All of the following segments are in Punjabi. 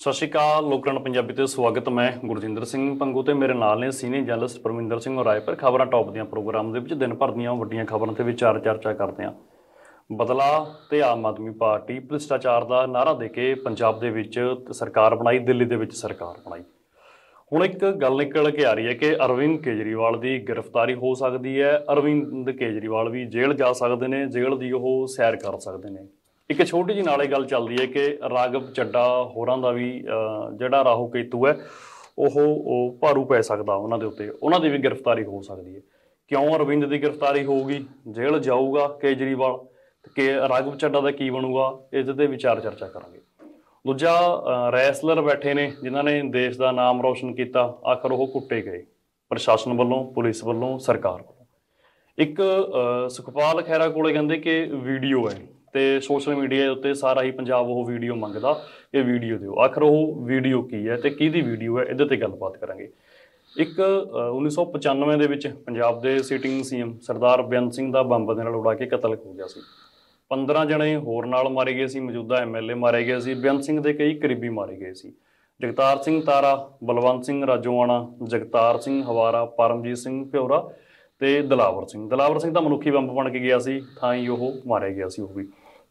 ਸਤਿ ਸ਼੍ਰੀ ਅਕਾਲ ਲੋਕਰਨ ਪੰਜਾਬੀ ਤੇ ਸਵਾਗਤ ਮੈਂ ਗੁਰਜਿੰਦਰ ਸਿੰਘ ਪੰਗੂ ਤੇ ਮੇਰੇ ਨਾਲ ਨੇ ਸੀਨੀਅਰ ਜਰਨਲਿਸਟ ਪਰਮਿੰਦਰ ਸਿੰਘ ਰਾਏਪੁਰ ਖਬਰਾਂ ਟੌਪ ਦੀਆਂ ਪ੍ਰੋਗਰਾਮ ਦੇ ਵਿੱਚ ਦਿਨ ਭਰ ਦੀਆਂ ਵੱਡੀਆਂ ਖਬਰਾਂ ਤੇ ਵਿਚਾਰ ਚਰਚਾ ਕਰਦੇ ਹਾਂ ਬਦਲਾ ਤੇ ਆਮ ਆਦਮੀ ਪਾਰਟੀ ਭ੍ਰਿਸ਼ਟਾਚਾਰ ਦਾ ਨਾਰਾ ਦੇ ਕੇ ਪੰਜਾਬ ਦੇ ਵਿੱਚ ਸਰਕਾਰ ਬਣਾਈ ਦਿੱਲੀ ਦੇ ਵਿੱਚ ਸਰਕਾਰ ਬਣਾਈ ਹੁਣ ਇੱਕ ਗੱਲ ਨਿਕਲ ਕੇ ਆ ਰਹੀ ਹੈ ਕਿ ਅਰਵਿੰਦ ਕੇਜਰੀਵਾਲ ਦੀ ਗ੍ਰਿਫਤਾਰੀ ਹੋ ਸਕਦੀ ਹੈ ਅਰਵਿੰਦ ਕੇਜਰੀਵਾਲ ਵੀ ਜੇਲ੍ਹ ਜਾ ਸਕਦੇ ਨੇ ਜੇਲ੍ਹ ਦੀ ਉਹ ਸੈਰ ਕਰ ਸਕਦੇ ਨੇ ਇੱਕ ਛੋਟੀ ਜੀ ਨਾਲੇ ਗੱਲ ਚੱਲਦੀ ਹੈ ਕਿ ਰਾਗਵ ਚੱਡਾ ਹੋਰਾਂ ਦਾ ਵੀ ਜਿਹੜਾ ਰਾਹੂ ਕੇਤੂ ਹੈ ਉਹ ਉਹ ਭਾਰੂ ਪੈ ਸਕਦਾ ਉਹਨਾਂ ਦੇ ਉੱਤੇ ਉਹਨਾਂ ਦੀ ਵੀ ਗ੍ਰਿਫਤਾਰੀ ਹੋ ਸਕਦੀ ਹੈ ਕਿਉਂ ਅਰਵਿੰਦ ਦੀ ਗ੍ਰਿਫਤਾਰੀ ਹੋਊਗੀ ਜੇਲ੍ਹ ਜਾਊਗਾ ਕੇਜਰੀਵਾਲ ਕਿ ਰਾਗਵ ਚੱਡਾ ਦਾ ਕੀ ਬਣੂਗਾ ਇਸ ਤੇ ਵਿਚਾਰ ਚਰਚਾ ਕਰਾਂਗੇ ਦੂਜਾ ਰੈਸਲਰ ਬੈਠੇ ਨੇ ਜਿਨ੍ਹਾਂ ਨੇ ਦੇਸ਼ ਦਾ ਨਾਮ ਰੌਸ਼ਨ ਕੀਤਾ ਆਖਰ ਉਹ ਕੁੱਟੇ ਗਏ ਪ੍ਰਸ਼ਾਸਨ ਵੱਲੋਂ ਪੁਲਿਸ ਵੱਲੋਂ ਸਰਕਾਰ ਵੱਲੋਂ ਇੱਕ ਸੁਖਪਾਲ ਖੈਰਾ ਕੋਲੇ ਕਹਿੰਦੇ ਕਿ ਵੀਡੀਓ ਹੈ ਤੇ ਸੋਸ਼ਲ ਮੀਡੀਆ ਉੱਤੇ ਸਾਰਾ ਹੀ ਪੰਜਾਬ ਉਹ ਵੀਡੀਓ ਮੰਗਦਾ ਇਹ ਵੀਡੀਓ ਦਿਓ ਆਖਰ ਉਹ ਵੀਡੀਓ ਕੀ ਹੈ ਤੇ ਕਿਹਦੀ ਵੀਡੀਓ ਹੈ ਇਹਦੇ ਤੇ ਗੱਲਬਾਤ ਕਰਾਂਗੇ ਇੱਕ 1995 ਦੇ ਵਿੱਚ ਪੰਜਾਬ ਦੇ ਸਿਟਿੰਗ ਸੀਐਮ ਸਰਦਾਰ ਬਿਆਨ ਸਿੰਘ ਦਾ ਬੰਬ ਦੇ ਨਾਲ ਉਡਾ ਕੇ ਕਤਲ ਹੋ ਗਿਆ ਸੀ 15 ਜਣੇ ਹੋਰ ਨਾਲ ਮਾਰੇ ਗਏ ਸੀ ਮੌਜੂਦਾ ਐਮਐਲਏ ਮਾਰੇ ਗਏ ਸੀ ਬਿਆਨ ਸਿੰਘ ਦੇ ਕਈ ਕਰੀਬੀ ਮਾਰੇ ਗਏ ਸੀ ਜਗਤਾਰ ਸਿੰਘ ਤਾਰਾ ਬਲਵੰਤ ਸਿੰਘ ਰਾਜੋਆਣਾ ਜਗਤਾਰ ਸਿੰਘ ਹਵਾਰਾ ਪਰਮਜੀਤ ਸਿੰਘ ਪਿਓਰਾ ਤੇ ਦਲਾਵਰ ਸਿੰਘ ਦਲਾਵਰ ਸਿੰਘ ਤਾਂ ਮਨੁੱਖੀ ਬੰਬ ਬਣ ਕੇ ਗਿਆ ਸੀ ਥਾਂ ਹੀ ਉਹ ਮਾਰੇ ਗਿਆ ਸੀ ਉਹ ਵੀ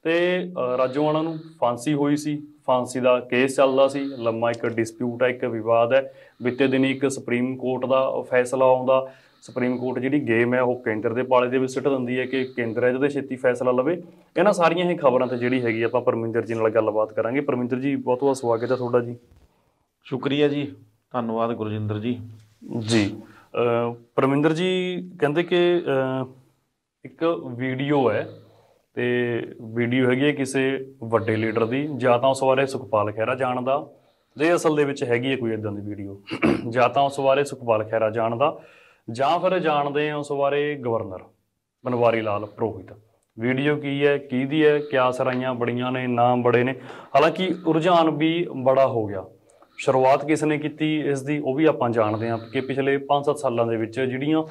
ਤੇ ਰਾਜੋਆਣਾ ਨੂੰ ਫਾਂਸੀ ਹੋਈ ਸੀ ਫਾਂਸੀ ਦਾ ਕੇਸ ਚੱਲਦਾ ਸੀ ਲੰਮਾ ਇੱਕ ਡਿਸਪਿਊਟ ਹੈ ਇੱਕ ਵਿਵਾਦ ਹੈ ਬਿੱਤੇ ਦਿਨੀ ਇੱਕ ਸੁਪਰੀਮ ਕੋਰਟ ਦਾ ਫੈਸਲਾ ਆਉਂਦਾ ਸੁਪਰੀਮ ਕੋਰਟ ਜਿਹੜੀ ਗੇਮ ਹੈ ਉਹ ਕੇਂਦਰ ਦੇ ਪਾਲੇ ਦੇ ਵਿੱਚ ਸਿੱਟ ਦਿੰਦੀ ਹੈ ਕਿ ਕੇਂਦਰ ਹੈ ਜਿਹਦੇ ਛੇਤੀ ਫੈਸਲਾ ਲਵੇ ਇਹਨਾਂ ਸਾਰੀਆਂ ਇਹ ਖਬਰਾਂ ਤੇ ਜਿਹੜੀ ਹੈਗੀ ਆਪਾਂ ਪਰਮਿੰਦਰ ਜੀ ਨਾਲ ਗੱਲਬਾਤ ਕਰਾਂਗੇ ਪਰਮਿੰਦਰ ਜੀ ਬਹੁਤ ਬਹੁਤ ਸਵਾਗਤ ਹੈ ਤੁਹਾਡਾ ਜੀ ਸ਼ੁਕਰੀਆ ਜੀ ਧੰਨਵਾਦ ਗੁਰਜਿੰਦਰ ਜੀ ਜੀ ਪਰਮਿੰਦਰ ਜੀ ਕਹਿੰਦੇ ਕਿ ਇੱਕ ਵੀਡੀਓ ਹੈ ਤੇ ਵੀਡੀਓ ਹੈਗੀ ਹੈ ਕਿਸੇ ਵੱਡੇ ਲੀਡਰ ਦੀ ਜਾਂ ਤਾਂ ਉਸ ਬਾਰੇ ਸੁਖਪਾਲ ਖੈਰਾ ਜਾਣਦਾ ਜੇ ਅਸਲ ਦੇ ਵਿੱਚ ਹੈਗੀ ਹੈ ਕੋਈ ਇਦਾਂ ਦੀ ਵੀਡੀਓ ਜਾਂ ਤਾਂ ਉਸ ਬਾਰੇ ਸੁਖਪਾਲ ਖੈਰਾ ਜਾਣਦਾ ਜਾਂ ਫਿਰ ਜਾਣਦੇ ਆ ਉਸ ਬਾਰੇ ਗਵਰਨਰ ਬਨਵਾਰੀ ਲਾਲ ਪ੍ਰੋਹਿਤ ਵੀਡੀਓ ਕੀ ਹੈ ਕੀ ਦੀ ਹੈ ਕਿਆ ਸਰਾਈਆਂ ਬੜੀਆਂ ਨੇ ਨਾਮ ਬੜੇ ਨੇ ਹਾਲਾਂਕਿ ਰੁਝਾਨ ਵੀ ਬੜਾ ਹੋ ਗਿਆ ਸ਼ੁਰੂਆਤ ਕਿਸ ਨੇ ਕੀਤੀ ਇਸ ਦੀ ਉਹ ਵੀ ਆਪਾਂ ਜਾਣਦੇ ਹਾਂ ਕਿ ਪਿਛਲੇ 5-7 ਸਾਲਾਂ ਦੇ ਵਿੱਚ ਜਿਹੜੀਆਂ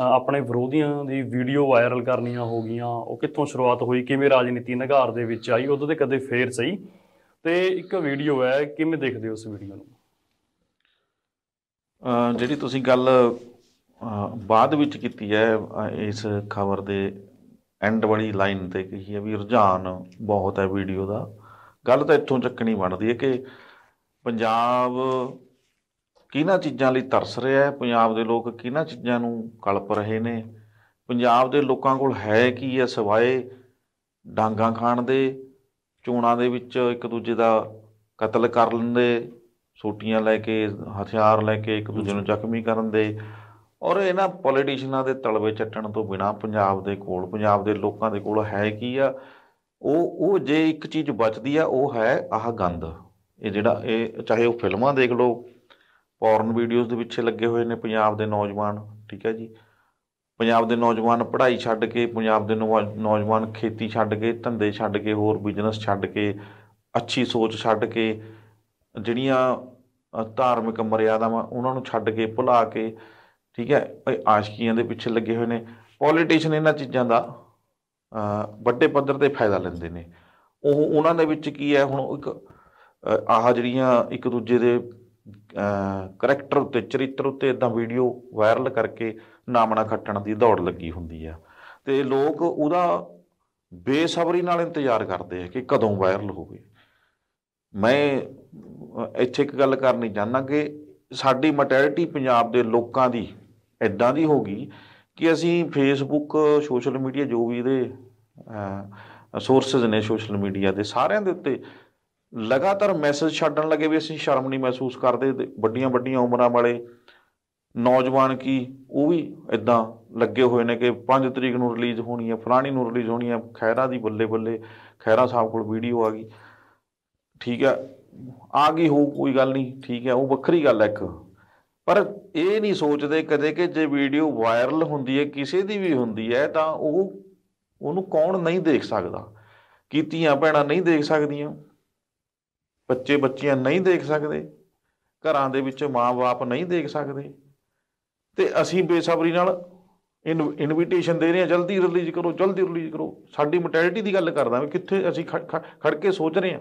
ਆਪਣੇ ਵਿਰੋਧੀਆਂ ਦੀ ਵੀਡੀਓ ਵਾਇਰਲ ਕਰਨੀਆਂ ਹੋ ਗਈਆਂ ਉਹ ਕਿੱਥੋਂ ਸ਼ੁਰੂਆਤ ਹੋਈ ਕਿਵੇਂ ਰਾਜਨੀਤੀ ਨਗਾਰ ਦੇ ਵਿੱਚ ਆਈ ਉਦੋਂ ਤੇ ਕਦੇ ਫੇਰ ਸਹੀ ਤੇ ਇੱਕ ਵੀਡੀਓ ਹੈ ਕਿਵੇਂ ਦੇਖਦੇ ਹੋ ਉਸ ਵੀਡੀਓ ਨੂੰ ਜਿਹੜੀ ਤੁਸੀਂ ਗੱਲ ਬਾਅਦ ਵਿੱਚ ਕੀਤੀ ਹੈ ਇਸ ਖਬਰ ਦੇ ਐਂਡ ਵਾਲੀ ਲਾਈਨ ਤੇ ਕਹੀ ਹੈ ਵੀ ਰੁਝਾਨ ਬਹੁਤ ਹੈ ਵੀਡੀਓ ਦਾ ਗੱਲ ਤਾਂ ਇੱਥੋਂ ਚੱਕਣੀ ਬਣਦੀ ਹੈ ਕਿ ਪੰਜਾਬ ਕਿਹਨਾਂ ਚੀਜ਼ਾਂ ਲਈ ਤਰਸ ਰਿਹਾ ਹੈ ਪੰਜਾਬ ਦੇ ਲੋਕ ਕਿਹਨਾਂ ਚੀਜ਼ਾਂ ਨੂੰ ਕਲਪ ਰਹੇ ਨੇ ਪੰਜਾਬ ਦੇ ਲੋਕਾਂ ਕੋਲ ਹੈ ਕੀ ਹੈ ਸਿਵਾਏ ਡਾਂਗਾ ਖਾਣ ਦੇ ਚੋਣਾਂ ਦੇ ਵਿੱਚ ਇੱਕ ਦੂਜੇ ਦਾ ਕਤਲ ਕਰ ਲੈਂਦੇ ਸੋਟੀਆਂ ਲੈ ਕੇ ਹਥਿਆਰ ਲੈ ਕੇ ਇੱਕ ਦੂਜੇ ਨੂੰ ਜ਼ਖਮੀ ਕਰਨ ਦੇ ਔਰ ਇਹਨਾਂ ਪੋਲੀਟੀਸ਼ੀਨਾਂ ਦੇ ਤਲਵੇ ਚੱਟਣ ਤੋਂ ਬਿਨਾ ਪੰਜਾਬ ਦੇ ਕੋਲ ਪੰਜਾਬ ਦੇ ਲੋਕਾਂ ਦੇ ਕੋਲ ਹੈ ਕੀ ਆ ਉਹ ਉਹ ਜੇ ਇੱਕ ਚੀਜ਼ ਬਚਦੀ ਆ ਉਹ ਹੈ ਆਹ ਗੰਦ ਇਹ ਜਿਹੜਾ ਇਹ ਚਾਹੇ ਉਹ ਫਿਲਮਾਂ ਦੇਖ ਲਓ ਪੌਰਨ ਵੀਡੀਓਜ਼ ਦੇ ਪਿੱਛੇ ਲੱਗੇ ਹੋਏ ਨੇ ਪੰਜਾਬ ਦੇ ਨੌਜਵਾਨ ਠੀਕ ਹੈ ਜੀ ਪੰਜਾਬ ਦੇ ਨੌਜਵਾਨ ਪੜ੍ਹਾਈ ਛੱਡ ਕੇ ਪੰਜਾਬ ਦੇ ਨੌਜਵਾਨ ਖੇਤੀ ਛੱਡ ਕੇ ਧੰਦੇ ਛੱਡ ਕੇ ਹੋਰ ਬਿਜ਼ਨਸ ਛੱਡ ਕੇ ਅੱਛੀ ਸੋਚ ਛੱਡ ਕੇ ਜਿਹੜੀਆਂ ਧਾਰਮਿਕ ਮਰਿਆਦਾਵਾਂ ਉਹਨਾਂ ਨੂੰ ਛੱਡ ਕੇ ਭੁਲਾ ਕੇ ਠੀਕ ਹੈ ਇਹ ਆਸ਼ਕੀਆਂ ਦੇ ਪਿੱਛੇ ਲੱਗੇ ਹੋਏ ਨੇ ਪੋਲੀਟੀਸ਼ੀਅਨ ਇਹਨਾਂ ਚੀਜ਼ਾਂ ਦਾ ਵੱਡੇ ਪੱਧਰ ਤੇ ਫਾਇਦਾ ਲੈਂਦੇ ਨੇ ਉਹ ਉਹਨਾਂ ਦੇ ਵਿੱਚ ਕੀ ਹੈ ਹੁਣ ਇੱਕ ਆਹ ਜਿਹੜੀਆਂ ਇੱਕ ਦੂਜੇ ਦੇ ਕਰੈਕਟਰ ਉੱਤੇ ਚਰਿੱਤਰ ਉੱਤੇ ਇਦਾਂ ਵੀਡੀਓ ਵਾਇਰਲ ਕਰਕੇ ਨਾਮਣਾ ਖੱਟਣ ਦੀ ਦੌੜ ਲੱਗੀ ਹੁੰਦੀ ਆ ਤੇ ਲੋਕ ਉਹਦਾ ਬੇਸਬਰੀ ਨਾਲ ਇੰਤਜ਼ਾਰ ਕਰਦੇ ਆ ਕਿ ਕਦੋਂ ਵਾਇਰਲ ਹੋਵੇ ਮੈਂ ਇੱਥੇ ਇੱਕ ਗੱਲ ਕਰਨੀ ਚਾਹੁੰਦਾ ਕਿ ਸਾਡੀ ਮੈਟੈਲਿਟੀ ਪੰਜਾਬ ਦੇ ਲੋਕਾਂ ਦੀ ਇਦਾਂ ਦੀ ਹੋ ਗਈ ਕਿ ਅਸੀਂ ਫੇਸਬੁੱਕ ਸੋਸ਼ਲ ਮੀਡੀਆ ਜੋ ਵੀ ਇਹਦੇ ਸੋਰਸਸ ਨੇ ਸੋਸ਼ਲ ਮੀਡੀਆ ਦੇ ਸਾਰਿਆਂ ਦੇ ਉੱਤੇ ਲਗਾਤਾਰ ਮੈਸੇਜ ਛੱਡਣ ਲੱਗੇ ਵੀ ਅਸੀਂ ਸ਼ਰਮ ਨਹੀਂ ਮਹਿਸੂਸ ਕਰਦੇ ਵੱਡੀਆਂ ਵੱਡੀਆਂ ਉਮਰਾਂ ਵਾਲੇ ਨੌਜਵਾਨ ਕੀ ਉਹ ਵੀ ਇਦਾਂ ਲੱਗੇ ਹੋਏ ਨੇ ਕਿ 5 ਤਰੀਕ ਨੂੰ ਰਿਲੀਜ਼ ਹੋਣੀ ਹੈ ਫਲਾਣੀ ਨੂੰ ਰਿਲੀਜ਼ ਹੋਣੀ ਹੈ ਖੈਰਾ ਦੀ ਬੱਲੇ ਬੱਲੇ ਖੈਰਾ ਸਾਹਿਬ ਕੋਲ ਵੀਡੀਓ ਆ ਗਈ ਠੀਕ ਹੈ ਆ ਗਈ ਹੋ ਕੋਈ ਗੱਲ ਨਹੀਂ ਠੀਕ ਹੈ ਉਹ ਵੱਖਰੀ ਗੱਲ ਹੈ ਇੱਕ ਪਰ ਇਹ ਨਹੀਂ ਸੋਚਦੇ ਕਦੇ ਕਿ ਜੇ ਵੀਡੀਓ ਵਾਇਰਲ ਹੁੰਦੀ ਹੈ ਕਿਸੇ ਦੀ ਵੀ ਹੁੰਦੀ ਹੈ ਤਾਂ ਉਹ ਉਹਨੂੰ ਕੌਣ ਨਹੀਂ ਦੇਖ ਸਕਦਾ ਕੀਤੀਆਂ ਭੈਣਾਂ ਨਹੀਂ ਦੇਖ ਸਕਦੀਆਂ ਬੱਚੇ ਬੱਚੀਆਂ ਨਹੀਂ ਦੇਖ ਸਕਦੇ ਘਰਾਂ ਦੇ ਵਿੱਚ ਮਾਪੇ ਨਹੀਂ ਦੇਖ ਸਕਦੇ ਤੇ ਅਸੀਂ ਬੇਸਬਰੀ ਨਾਲ ਇਨਵੀਟੇਸ਼ਨ ਦੇ ਰਹੇ ਹਾਂ ਜਲਦੀ ਰਿਲੀਜ਼ ਕਰੋ ਜਲਦੀ ਰਿਲੀਜ਼ ਕਰੋ ਸਾਡੀ ਮੈਂਟੈਲਿਟੀ ਦੀ ਗੱਲ ਕਰਦਾ ਵੀ ਕਿੱਥੇ ਅਸੀਂ ਖੜ ਕੇ ਸੋਚ ਰਹੇ ਹਾਂ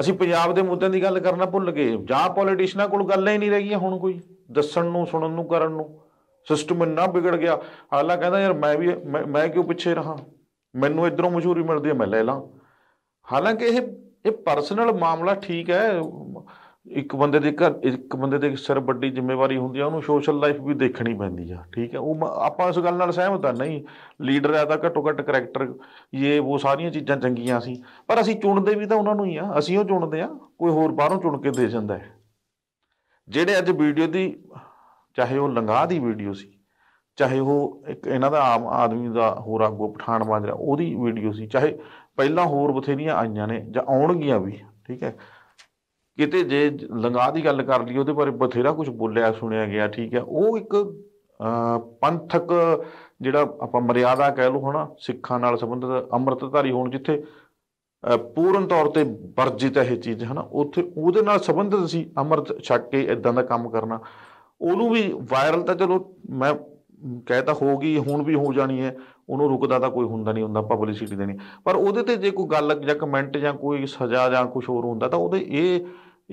ਅਸੀਂ ਪੰਜਾਬ ਦੇ ਮੁੱਦਿਆਂ ਦੀ ਗੱਲ ਕਰਨਾ ਭੁੱਲ ਗਏ ਜਾਂ ਪੋਲੀਟਿਸ਼ਨਾਂ ਕੋਲ ਗੱਲਾਂ ਹੀ ਨਹੀਂ ਰਹੀਆਂ ਹੁਣ ਕੋਈ ਦੱਸਣ ਨੂੰ ਸੁਣਨ ਨੂੰ ਕਰਨ ਨੂੰ ਸਿਸਟਮ ਇੰਨਾ ਵਿਗੜ ਗਿਆ ਹਾਲਾ ਕਹਿੰਦਾ ਯਾਰ ਮੈਂ ਵੀ ਮੈਂ ਕਿਉਂ ਪਿੱਛੇ ਰਹਾ ਮੈਨੂੰ ਇਧਰੋਂ ਮਸ਼ਹੂਰੀ ਮਿਲਦੀ ਹੈ ਮੈਂ ਲੈ ਲਾਂ ਹਾਲਾਂਕਿ ਇਹ ਇਹ ਪਰਸਨਲ ਮਾਮਲਾ ਠੀਕ ਹੈ ਇੱਕ ਬੰਦੇ ਦੇ ਘਰ ਇੱਕ ਬੰਦੇ ਦੇ ਸਿਰ ਵੱਡੀ ਜ਼ਿੰਮੇਵਾਰੀ ਹੁੰਦੀ ਆ ਉਹਨੂੰ ਸੋਸ਼ਲ ਲਾਈਫ ਵੀ ਦੇਖਣੀ ਪੈਂਦੀ ਆ ਠੀਕ ਹੈ ਉਹ ਆਪਾਂ ਇਸ ਗੱਲ ਨਾਲ ਸਹਿਮਤ ਆ ਨਹੀਂ ਲੀਡਰ ਆ ਤਾਂ ਘੱਟੋ ਘੱਟ ਕੈਰੈਕਟਰ ਇਹ ਉਹ ਸਾਰੀਆਂ ਚੀਜ਼ਾਂ ਚੰਗੀਆਂ ਸੀ ਪਰ ਅਸੀਂ ਚੁਣਦੇ ਵੀ ਤਾਂ ਉਹਨਾਂ ਨੂੰ ਹੀ ਆ ਅਸੀਂ ਉਹ ਚੁਣਦੇ ਆ ਕੋਈ ਹੋਰ ਬਾਹਰੋਂ ਚੁਣ ਕੇ ਦੇ ਜਾਂਦਾ ਹੈ ਜਿਹੜੇ ਅੱਜ ਵੀਡੀਓ ਦੀ ਚਾਹੇ ਉਹ ਲੰਗਾ ਦੀ ਵੀਡੀਓ ਸੀ ਚਾਹੇ ਉਹ ਇੱਕ ਇਹਨਾਂ ਦਾ ਆਮ ਆਦਮੀ ਦਾ ਹੋਰ ਆਗੂ ਪਠਾਨ ਬਾਜਰਾ ਉਹਦੀ ਵੀਡੀਓ ਸੀ ਚਾਹੇ ਪਹਿਲਾਂ ਹੋਰ ਬਥੇਰੀਆਂ ਆਈਆਂ ਨੇ ਜਾਂ ਆਉਣਗੀਆਂ ਵੀ ਠੀਕ ਹੈ ਕਿਤੇ ਜੇ ਲੰਗਾ ਦੀ ਗੱਲ ਕਰ ਲਈ ਉਹਦੇ ਬਾਰੇ ਬਥੇਰਾ ਕੁਝ ਬੋਲਿਆ ਸੁਣਿਆ ਗਿਆ ਠੀਕ ਹੈ ਉਹ ਇੱਕ ਪੰਥਕ ਜਿਹੜਾ ਆਪਾਂ ਮਰਿਆਦਾ ਕਹਿ ਲਓ ਹਨਾ ਸਿੱਖਾਂ ਨਾਲ ਸੰਬੰਧਿਤ ਅੰਮ੍ਰਿਤਧਾਰੀ ਹੋਣ ਜਿੱਥੇ ਪੂਰਨ ਤੌਰ ਤੇ ਵਰਜਿਤ ਹੈ ਇਹ ਚੀਜ਼ ਹਨਾ ਉੱਥੇ ਉਹਦੇ ਨਾਲ ਸੰਬੰਧਿਤ ਸੀ ਅੰਮ੍ਰਿਤ ਛੱਕ ਕੇ ਇਦਾਂ ਦਾ ਕੰਮ ਕਰਨਾ ਉਹਨੂੰ ਵੀ ਵਾਇਰਲ ਤਾਂ ਚਲੋ ਮੈਂ ਕਹਿ ਤਾਂ ਗਈ ਹੁਣ ਵੀ ਹੋ ਜਾਣੀ ਹੈ ਉਹਨੂੰ ਰੁਕਦਾ ਤਾਂ ਕੋਈ ਹੁੰਦਾ ਨਹੀਂ ਹੁੰਦਾ ਪਬਲਿਸਿਟੀ ਦੇਣੀ ਪਰ ਉਹਦੇ ਤੇ ਜੇ ਕੋਈ ਗੱਲ ਜਾਂ ਕਮੈਂਟ ਜਾਂ ਕੋਈ ਸਜ਼ਾ ਜਾਂ ਕੁਝ ਹੋਰ ਹੁੰਦਾ ਤਾਂ ਉਹਦੇ ਇਹ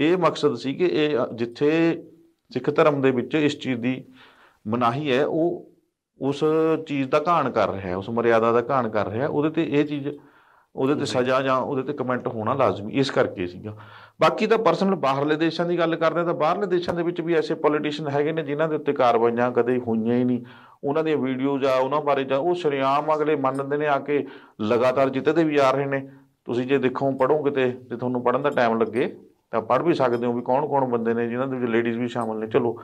ਇਹ ਮਕਸਦ ਸੀ ਕਿ ਇਹ ਜਿੱਥੇ ਸਿੱਖ ਧਰਮ ਦੇ ਵਿੱਚ ਇਸ ਚੀਜ਼ ਦੀ ਮਨਾਹੀ ਹੈ ਉਹ ਉਸ ਚੀਜ਼ ਦਾ ਘਾਣ ਕਰ ਰਿਹਾ ਹੈ ਉਸ ਮਰਿਆਦਾ ਦਾ ਘਾਣ ਕਰ ਰਿਹਾ ਹੈ ਉਹਦੇ ਤੇ ਇਹ ਚੀਜ਼ ਉਹਦੇ ਤੇ ਸਜ਼ਾ ਜਾਂ ਉਹਦੇ ਤੇ ਕਮੈਂਟ ਹੋਣਾ ਲਾਜ਼ਮੀ ਇਸ ਕਰਕੇ ਸੀਗਾ ਬਾਕੀ ਤਾਂ ਪਰਸਨਲ ਬਾਹਰਲੇ ਦੇਸ਼ਾਂ ਦੀ ਗੱਲ ਕਰਦੇ ਤਾਂ ਬਾਹਰਲੇ ਦੇਸ਼ਾਂ ਦੇ ਵਿੱਚ ਵੀ ਐਸੇ ਪੋਲੀਟੀਸ਼ੀਅਨ ਹੈਗੇ ਨੇ ਜਿਨ੍ਹਾਂ ਦੇ ਉੱਤੇ ਕਾਰਵਾਈਆਂ ਕਦੇ ਹੋਈਆਂ ਹੀ ਨਹੀਂ ਉਹਨਾਂ ਦੀਆਂ ਵੀਡੀਓਜ਼ ਆ ਉਹਨਾਂ ਬਾਰੇ ਜਾਂ ਉਹ ਸ਼ਰੀਆਮ ਅਗਲੇ ਮੰਨਦੇ ਨੇ ਆ ਕੇ ਲਗਾਤਾਰ ਜਿੱਤੇ ਦੇ ਵੀ ਆ ਰਹੇ ਨੇ ਤੁਸੀਂ ਜੇ ਦੇਖੋ ਕਿਤੇ ਤੇ ਜੇ ਤੁਹਾਨੂੰ ਪੜਨ ਦਾ ਟਾਈਮ ਲੱਗੇ ਤਾਂ ਪੜ ਵੀ ਸਕਦੇ ਹੋ ਵੀ ਕੌਣ-ਕੌਣ ਬੰਦੇ ਨੇ ਜਿਨ੍ਹਾਂ ਦੇ ਵਿੱਚ ਲੇਡੀਜ਼ ਵੀ ਸ਼ਾਮਲ ਨੇ ਚਲੋ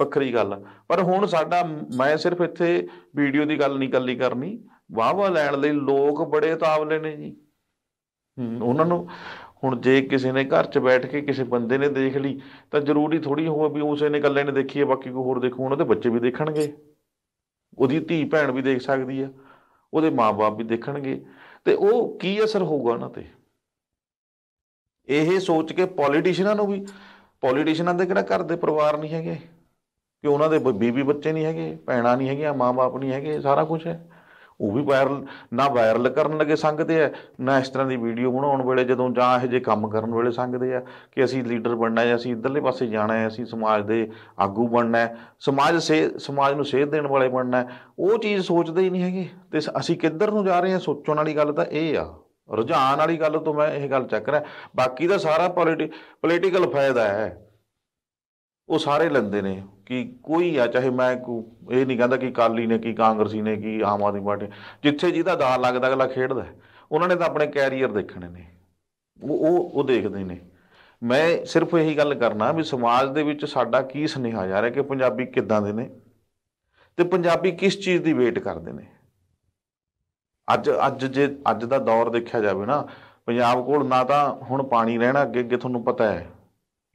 ਵੱਖਰੀ ਗੱਲ ਪਰ ਹੁਣ ਸਾਡਾ ਮੈਂ ਸਿਰਫ ਇੱਥੇ ਵੀਡੀਓ ਦੀ ਗੱਲ ਨਹੀਂ ਕੱਲੀ ਕਰਨੀ ਵਾਹ-ਵਾਹ ਲੈਣ ਲਈ ਲੋਕ ਬੜੇ ਤਾਵਲੇ ਨੇ ਜੀ ਉਹਨਾਂ ਨੂੰ ਹੁਣ ਜੇ ਕਿਸੇ ਨੇ ਘਰ 'ਚ ਬੈਠ ਕੇ ਕਿਸੇ ਬੰਦੇ ਨੇ ਦੇਖ ਲਈ ਤਾਂ ਜ਼ਰੂਰੀ ਥੋੜੀ ਹੋਵੇ ਵੀ ਉਸੇ ਨੇ ਇਕੱਲੇ ਨੇ ਦੇਖੀ ਹੈ ਬਾਕੀ ਕੋਈ ਹੋਰ ਦੇਖੂ ਉਹਨਾਂ ਦੇ ਬੱਚੇ ਵੀ ਦੇਖਣਗੇ ਉਹਦੀ ਧੀ ਭੈਣ ਵੀ ਦੇਖ ਸਕਦੀ ਆ ਉਹਦੇ ਮਾਪੇ ਵੀ ਦੇਖਣਗੇ ਤੇ ਉਹ ਕੀ ਅਸਰ ਹੋਊਗਾ ਉਹਨਾਂ ਤੇ ਇਹ ਸੋਚ ਕੇ ਪੋਲੀਟੀਸ਼ੀਨਾਂ ਨੂੰ ਵੀ ਪੋਲੀਟੀਸ਼ੀਨਾਂ ਦੇ ਕਿਹੜਾ ਘਰ ਦੇ ਪਰਿਵਾਰ ਨਹੀਂ ਹੈਗੇ ਕਿ ਉਹਨਾਂ ਦੇ ਬੀਬੀ ਬੱਚੇ ਨਹੀਂ ਹੈਗੇ ਭੈਣਾਂ ਨਹੀਂ ਹੈਗੀਆਂ ਮਾਪੇ ਨਹੀਂ ਹੈਗੇ ਸਾਰਾ ਕੁਝ ਹੈ ਉਹ ਵੀ ਵਾਇਰਲ ਨਾ ਵਾਇਰਲ ਕਰਨ ਲੱਗੇ ਸੰਗਦੇ ਆ ਨਾ ਇਸ ਤਰ੍ਹਾਂ ਦੀ ਵੀਡੀਓ ਬਣਾਉਣ ਵੇਲੇ ਜਦੋਂ ਜਾਂ ਇਹ ਜੇ ਕੰਮ ਕਰਨ ਵੇਲੇ ਸੰਗਦੇ ਆ ਕਿ ਅਸੀਂ ਲੀਡਰ ਬਣਨਾ ਹੈ ਅਸੀਂ ਇਧਰਲੇ ਪਾਸੇ ਜਾਣਾ ਹੈ ਅਸੀਂ ਸਮਾਜ ਦੇ ਆਗੂ ਬਣਨਾ ਹੈ ਸਮਾਜ ਸੇ ਸਮਾਜ ਨੂੰ ਸੇਧ ਦੇਣ ਵਾਲੇ ਬਣਨਾ ਹੈ ਉਹ ਚੀਜ਼ ਸੋਚਦੇ ਹੀ ਨਹੀਂ ਹੈਗੇ ਤੇ ਅਸੀਂ ਕਿੱਧਰ ਨੂੰ ਜਾ ਰਹੇ ਹਾਂ ਸੋਚਣ ਵਾਲੀ ਗੱਲ ਤਾਂ ਇਹ ਆ ਰੁਝਾਨ ਵਾਲੀ ਗੱਲ ਤੋਂ ਮੈਂ ਇਹ ਗੱਲ ਚੱਕ ਰਿਹਾ ਬਾਕੀ ਦਾ ਸਾਰਾ ਪੋਲੀਟੀਕਲ ਫਾਇਦਾ ਹੈ ਉਹ ਸਾਰੇ ਲੈਂਦੇ ਨੇ ਕਿ ਕੋਈ ਆ ਚਾਹੇ ਮੈਂ ਇਹ ਨਹੀਂ ਕਹਿੰਦਾ ਕਿ ਕਾਲੀ ਨੇ ਕੀ ਕਾਂਗਰਸੀ ਨੇ ਕੀ ਆਮ ਆਦਮੀ ਪਾਰਟੀ ਜਿੱਥੇ ਜਿਹਦਾ ਦਾਅ ਲੱਗਦਾ ਅਗਲਾ ਖੇਡਦਾ ਉਹਨਾਂ ਨੇ ਤਾਂ ਆਪਣੇ ਕੈਰੀਅਰ ਦੇਖਣੇ ਨੇ ਉਹ ਉਹ ਉਹ ਦੇਖਦੇ ਨੇ ਮੈਂ ਸਿਰਫ ਇਹੀ ਗੱਲ ਕਰਨਾ ਵੀ ਸਮਾਜ ਦੇ ਵਿੱਚ ਸਾਡਾ ਕੀ ਸੁਨੇਹਾ ਜਾ ਰਿਹਾ ਕਿ ਪੰਜਾਬੀ ਕਿੱਦਾਂ ਦੇ ਨੇ ਤੇ ਪੰਜਾਬੀ ਕਿਸ ਚੀਜ਼ ਦੀ ਵੇਟ ਕਰਦੇ ਨੇ ਅੱਜ ਅੱਜ ਜੇ ਅੱਜ ਦਾ ਦੌਰ ਦੇਖਿਆ ਜਾਵੇ ਨਾ ਪੰਜਾਬ ਕੋਲ ਨਾ ਤਾਂ ਹੁਣ ਪਾਣੀ ਰਹਿਣਾ ਅੱਗੇ ਅੱਗੇ ਤੁਹਾਨੂੰ ਪਤਾ ਹੈ